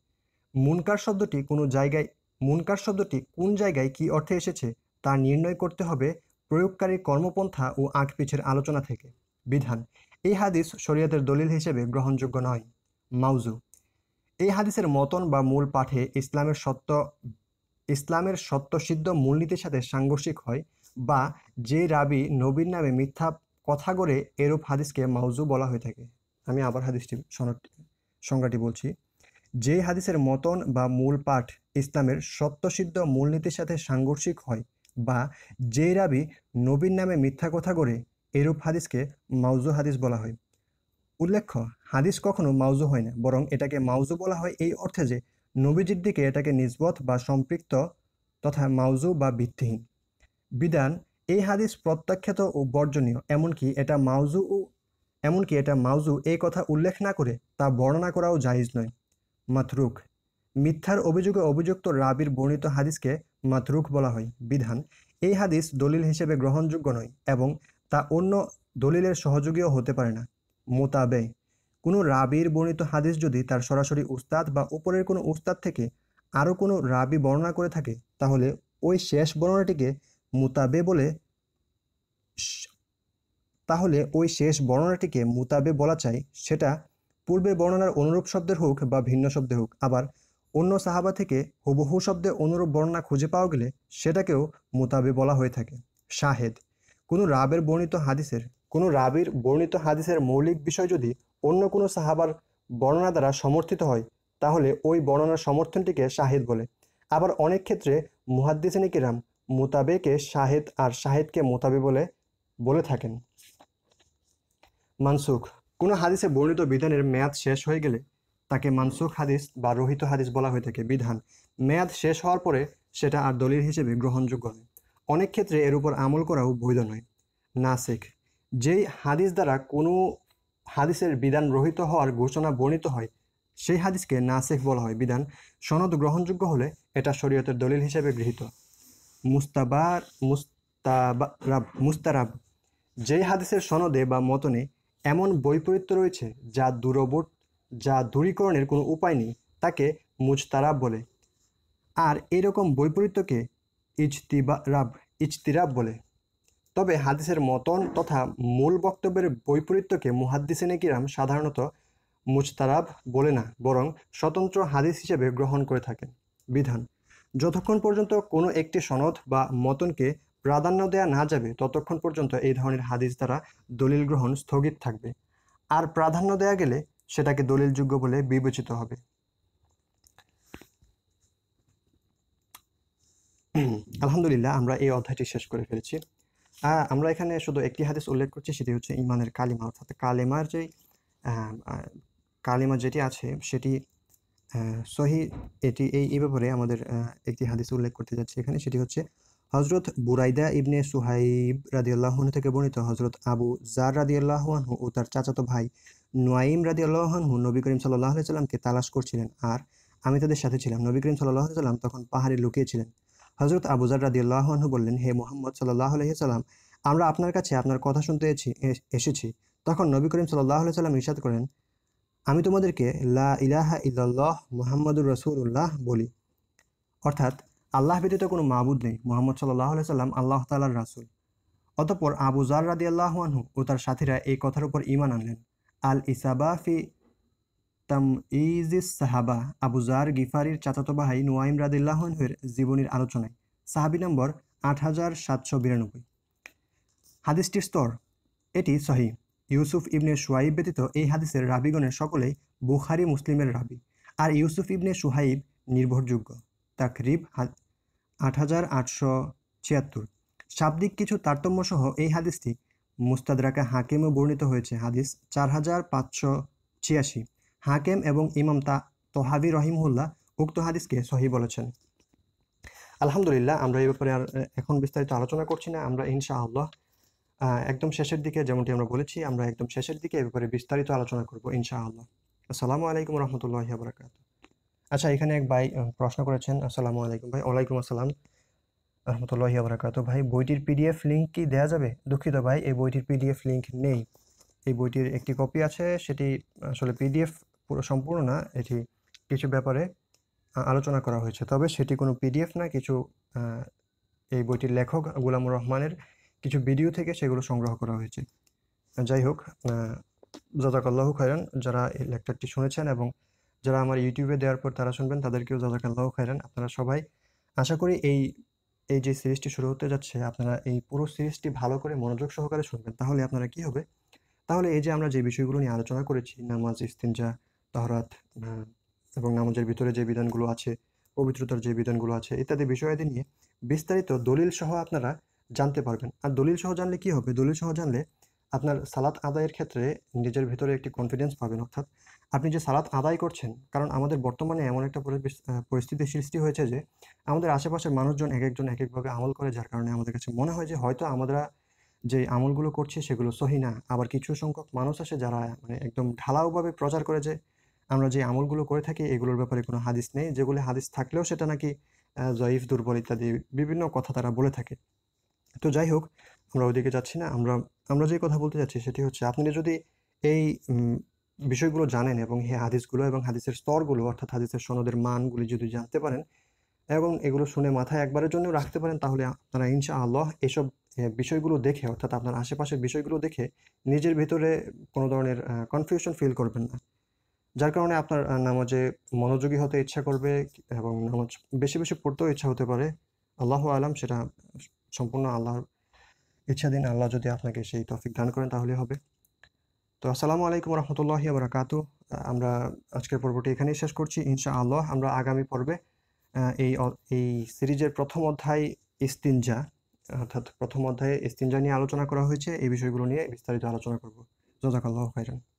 মুনকার শব্দটি কোনো জায়গায় মুনকার শব্দটি কোন জায়গায় কি অর্থে এসেছে তা নির্ণয় করতে হবে প্রয়োগকারীর কর্মপন্থা ও আঁকপিছের আলোচনা থেকে বিধান এই হাদিস শরীয়তের দলিল হিসেবে গ্রহণযোগ্য নয় মাউজু এই হাদিসের মতন বা মূল পাঠে ইসলামের সত্য ইসলামের সত্যসিদ্ধ মূলনীতির সাথে সাংঘর্ষিক হয় বা যে রাবি নবীর নামে মিথ্যা কথা করে এরূপ হাদিসকে মাউজু বলা হয়ে থাকে আমি আবার হাদিসটি সংজ্ঞাটি বলছি যে হাদিসের মতন বা মূল পাঠ ইসলামের সত্যসিদ্ধ মূলনীতির সাথে সাংঘর্ষিক হয় বা যে রাবি নবীর নামে মিথ্যা কথা করে এরূপ হাদিসকে মাউজু হাদিস বলা হয় উল্লেখ্য হাদিস কখনো মাউজু হয় না বরং এটাকে মাউজু বলা হয় এই অর্থে যে নবীজির দিকে এটাকে নিজবধ বা সম্পৃক্ত তথা মাউজু বা ভিত্তিহীন বিধান এই হাদিস প্রত্যাখ্যাত ও বর্জনীয় এমনকি এটা মাউজু ও এমনকি এটা মাউজু এই কথা উল্লেখ না করে তা বর্ণনা করাও জাহিজ নয় মাথরুখ মিথ্যার অভিযোগে অভিযুক্ত রাবির বর্ণিত হাদিসকে মাথরুখ বলা হয় বিধান এই হাদিস দলিল হিসেবে গ্রহণযোগ্য নয় এবং তা অন্য দলিলের সহযোগীও হতে পারে না মোতাবেক কোনো রাবির বর্ণিত হাদিস যদি তার সরাসরি উস্তাদ বা উপরের কোনো উস্তাদ থেকে আরও কোনো রাবি বর্ণনা করে থাকে তাহলে ওই শেষ বর্ণনাটিকে মুতাবে বলে তাহলে ওই শেষ বর্ণনাটিকে মুতাবে বলা চাই সেটা পূর্বের বর্ণনার অনুরূপ শব্দের হোক বা ভিন্ন শব্দে হোক আবার অন্য সাহাবা থেকে হুবহু শব্দে অনুরূপ বর্ণনা খুঁজে পাওয়া গেলে সেটাকেও মোতাবে বলা হয়ে থাকে শাহেদ কোনো রাবের বর্ণিত হাদিসের কোনো রাবির বর্ণিত হাদিসের মৌলিক বিষয় যদি অন্য কোনো সাহাবার বর্ণনা দ্বারা সমর্থিত হয় তাহলে ওই বর্ণনার সমর্থনটিকে শাহেদ বলে আবার অনেক ক্ষেত্রে মুহাদ্দিসিনী কিরাম মোতাবেকে শাহেদ আর শাহেদকে মোতাবে বলে বলে থাকেন মানসুখ কোনো হাদিসে বর্ণিত বিধানের মেয়াদ শেষ হয়ে গেলে তাকে মানসুখ হাদিস বা রোহিত হাদিস বলা হয়ে থাকে বিধান মেয়াদ শেষ হওয়ার পরে সেটা আর দলিল হিসেবে গ্রহণযোগ্য নয় অনেক ক্ষেত্রে এর উপর আমল করাও বৈধ নয় নাসিক যেই হাদিস দ্বারা কোনো হাদিসের বিধান রহিত হওয়ার ঘোষণা বর্ণিত হয় সেই হাদিসকে নাসেফ বলা হয় বিধান সনদ গ্রহণযোগ্য হলে এটা শরীয়তের দলিল হিসেবে গৃহীত মুস্তাবার মুস্তাবারাব মুস্তারাব যেই হাদিসের সনদে বা মতনে এমন বৈপরীত্য রয়েছে যা দূরবর্ত যা দূরীকরণের কোনো উপায় নেই তাকে মুজতারাব বলে আর এরকম বৈপরীত্যকে ইজতিবারাব ইজতিরাব বলে তবে হাদিসের মতন তথা মূল বক্তব্যের বৈপরীত্যকে মুহাদ্দিসিনে কিরাম সাধারণত মুজতারাব বলে না বরং স্বতন্ত্র হাদিস হিসেবে গ্রহণ করে থাকেন বিধান যতক্ষণ পর্যন্ত কোনো একটি সনদ বা মতনকে প্রাধান্য দেয়া না যাবে ততক্ষণ পর্যন্ত এই ধরনের হাদিস দ্বারা দলিল গ্রহণ স্থগিত থাকবে আর প্রাধান্য দেয়া গেলে সেটাকে দলিলযোগ্য বলে বিবেচিত হবে আলহামদুলিল্লাহ আমরা এই অধ্যায়টি শেষ করে ফেলেছি আমরা এখানে শুধু একটি হাদিস উল্লেখ করছি সেটি হচ্ছে ইমানের কালিমা অর্থাৎ কালিমার যে কালিমা যেটি আছে সেটি সহি এটি এই এ ব্যাপারে আমাদের একটি হাদিস উল্লেখ করতে যাচ্ছি এখানে সেটি হচ্ছে হজরত বুরাইদা ইবনে সুহাইব রাদিউল্লাহন থেকে বর্ণিত হজরত আবু জার রাদিউল্লাহানহু ও তার চাচাতো ভাই নোয়াইম রাদিউল্লাহানহু নবী করিম সাল্লাহ সাল্লামকে তালাশ করছিলেন আর আমি তাদের সাথে ছিলাম নবী করিম সাল্লাহ সাল্লাম তখন পাহাড়ে লুকিয়েছিলেন হজরত আবুজার রাদিয়াল্লাহ আনহু বললেন হে মোহাম্মদ সাল্লাহ আলহি সাল্লাম আমরা আপনার কাছে আপনার কথা শুনতে এসেছি তখন নবী করিম সাল্লাহ আলি সাল্লাম ইরশাদ করেন আমি তোমাদেরকে লা ইলাহা ইল্লাল্লাহ মোহাম্মদুর রসুল্লাহ বলি অর্থাৎ আল্লাহ ব্যতীত কোনো মাহবুদ নেই মোহাম্মদ সাল্লাহ আলি সাল্লাম আল্লাহ তাল্লাহ রাসুল অতপর আবু জার রাদি আল্লাহানহু ও তার সাথীরা এই কথার উপর ইমান আনলেন আল ইসাবা ফি তাম এই যে সাহাবা আবুজার গিফারির চাচাতো ভাই নোয়াইম রাদিল্লাহনহের জীবনীর আলোচনায় সাহাবি নম্বর আট হাজার সাতশো বিরানব্বই হাদিসটির স্তর এটি সহি ইউসুফ ইবনে সোয়াইব ব্যতীত এই হাদিসের রাবিগণের সকলেই বুখারি মুসলিমের রাবি আর ইউসুফ ইবনে সোহাইব নির্ভরযোগ্য তাকরিব আট হাজার আটশো ছিয়াত্তর শাব্দিক কিছু তারতম্য সহ এই হাদিসটি রাকা হাকিমও বর্ণিত হয়েছে হাদিস চার হাজার পাঁচশো ছিয়াশি হাকেম এবং ইমাম তা তোহাবি রহিমহুল্লাহ উক্ত হাদিসকে সহি বলেছেন আলহামদুলিল্লাহ আমরা এই ব্যাপারে আর এখন বিস্তারিত আলোচনা করছি না আমরা ইনশাআল্লাহ একদম শেষের দিকে যেমনটি আমরা বলেছি আমরা একদম শেষের দিকে এ ব্যাপারে বিস্তারিত আলোচনা করব ইনশাআল্লাহ আসসালামু আলাইকুম রহমতুল্লাহ বরাকাত আচ্ছা এখানে এক ভাই প্রশ্ন করেছেন আসসালামু আলাইকুম ভাই ওয়ালাইকুম আসসালাম রহমতুল্লাহ বরাকাত ভাই বইটির পিডিএফ লিঙ্ক কি দেওয়া যাবে দুঃখিত ভাই এই বইটির পিডিএফ লিঙ্ক নেই এই বইটির একটি কপি আছে সেটি আসলে পিডিএফ পুরো সম্পূর্ণ না এটি কিছু ব্যাপারে আলোচনা করা হয়েছে তবে সেটি কোনো পিডিএফ না কিছু এই বইটির লেখক গুলামুর রহমানের কিছু ভিডিও থেকে সেগুলো সংগ্রহ করা হয়েছে যাই হোক জাজাকাল্লাহ খায়রান যারা এই লেকচারটি শুনেছেন এবং যারা আমার ইউটিউবে দেওয়ার পর তারা শুনবেন তাদেরকেও জাজাকাল্লাহ খায়রান আপনারা সবাই আশা করি এই এই যে সিরিজটি শুরু হতে যাচ্ছে আপনারা এই পুরো সিরিজটি ভালো করে মনোযোগ সহকারে শুনবেন তাহলে আপনারা কি হবে তাহলে এই যে আমরা যে বিষয়গুলো নিয়ে আলোচনা করেছি নামাজ ইস্তিনজা তাহরাত এবং নামাজের ভিতরে যে বিধানগুলো আছে পবিত্রতার যে বিধানগুলো আছে ইত্যাদি বিষয়াদি নিয়ে বিস্তারিত দলিল সহ আপনারা জানতে পারবেন আর দলিল সহ জানলে কি হবে দলিল সহ জানলে আপনার সালাত আদায়ের ক্ষেত্রে নিজের ভেতরে একটি কনফিডেন্স পাবেন অর্থাৎ আপনি যে সালাত আদায় করছেন কারণ আমাদের বর্তমানে এমন একটা পরিস্থিতির সৃষ্টি হয়েছে যে আমাদের আশেপাশের মানুষজন এক একজন এক একভাবে আমল করে যার কারণে আমাদের কাছে মনে হয় যে হয়তো আমরা যে আমলগুলো করছে সেগুলো সহি না আবার কিছু সংখ্যক মানুষ আছে যারা মানে একদম ঢালাওভাবে প্রচার করে যে আমরা যে আমলগুলো করে থাকি এগুলোর ব্যাপারে কোনো হাদিস নেই যেগুলো হাদিস থাকলেও সেটা নাকি জয়ীফ দুর্বল ইত্যাদি বিভিন্ন কথা তারা বলে থাকে তো যাই হোক আমরা ওইদিকে যাচ্ছি না আমরা আমরা যে কথা বলতে যাচ্ছি সেটি হচ্ছে আপনি যদি এই বিষয়গুলো জানেন এবং এই হাদিসগুলো এবং হাদিসের স্তরগুলো অর্থাৎ হাদিসের সনদের মানগুলি যদি জানতে পারেন এবং এগুলো শুনে মাথায় একবারের জন্য রাখতে পারেন তাহলে আপনারা ইনশা আল্লাহ এসব বিষয়গুলো দেখে অর্থাৎ আপনার আশেপাশের বিষয়গুলো দেখে নিজের ভিতরে কোনো ধরনের কনফিউশন ফিল করবেন না যার কারণে আপনার নামাজে মনোযোগী হতে ইচ্ছা করবে এবং নামাজ বেশি বেশি পড়তেও ইচ্ছা হতে পারে আল্লাহ আলাম সেটা সম্পূর্ণ আল্লাহর ইচ্ছাধীন আল্লাহ যদি আপনাকে সেই টপিক দান করেন তাহলে হবে তো আসসালামু আলাইকুম রহমতুল্লাহ আবরাকাতু আমরা আজকের পর্বটি এখানেই শেষ করছি ইনশা আল্লাহ আমরা আগামী পর্বে এই এই সিরিজের প্রথম অধ্যায় ইস্তিনজা অর্থাৎ প্রথম অধ্যায়ে ইস্তিনজা নিয়ে আলোচনা করা হয়েছে এই বিষয়গুলো নিয়ে বিস্তারিত আলোচনা করবো আল্লাহ খাইরান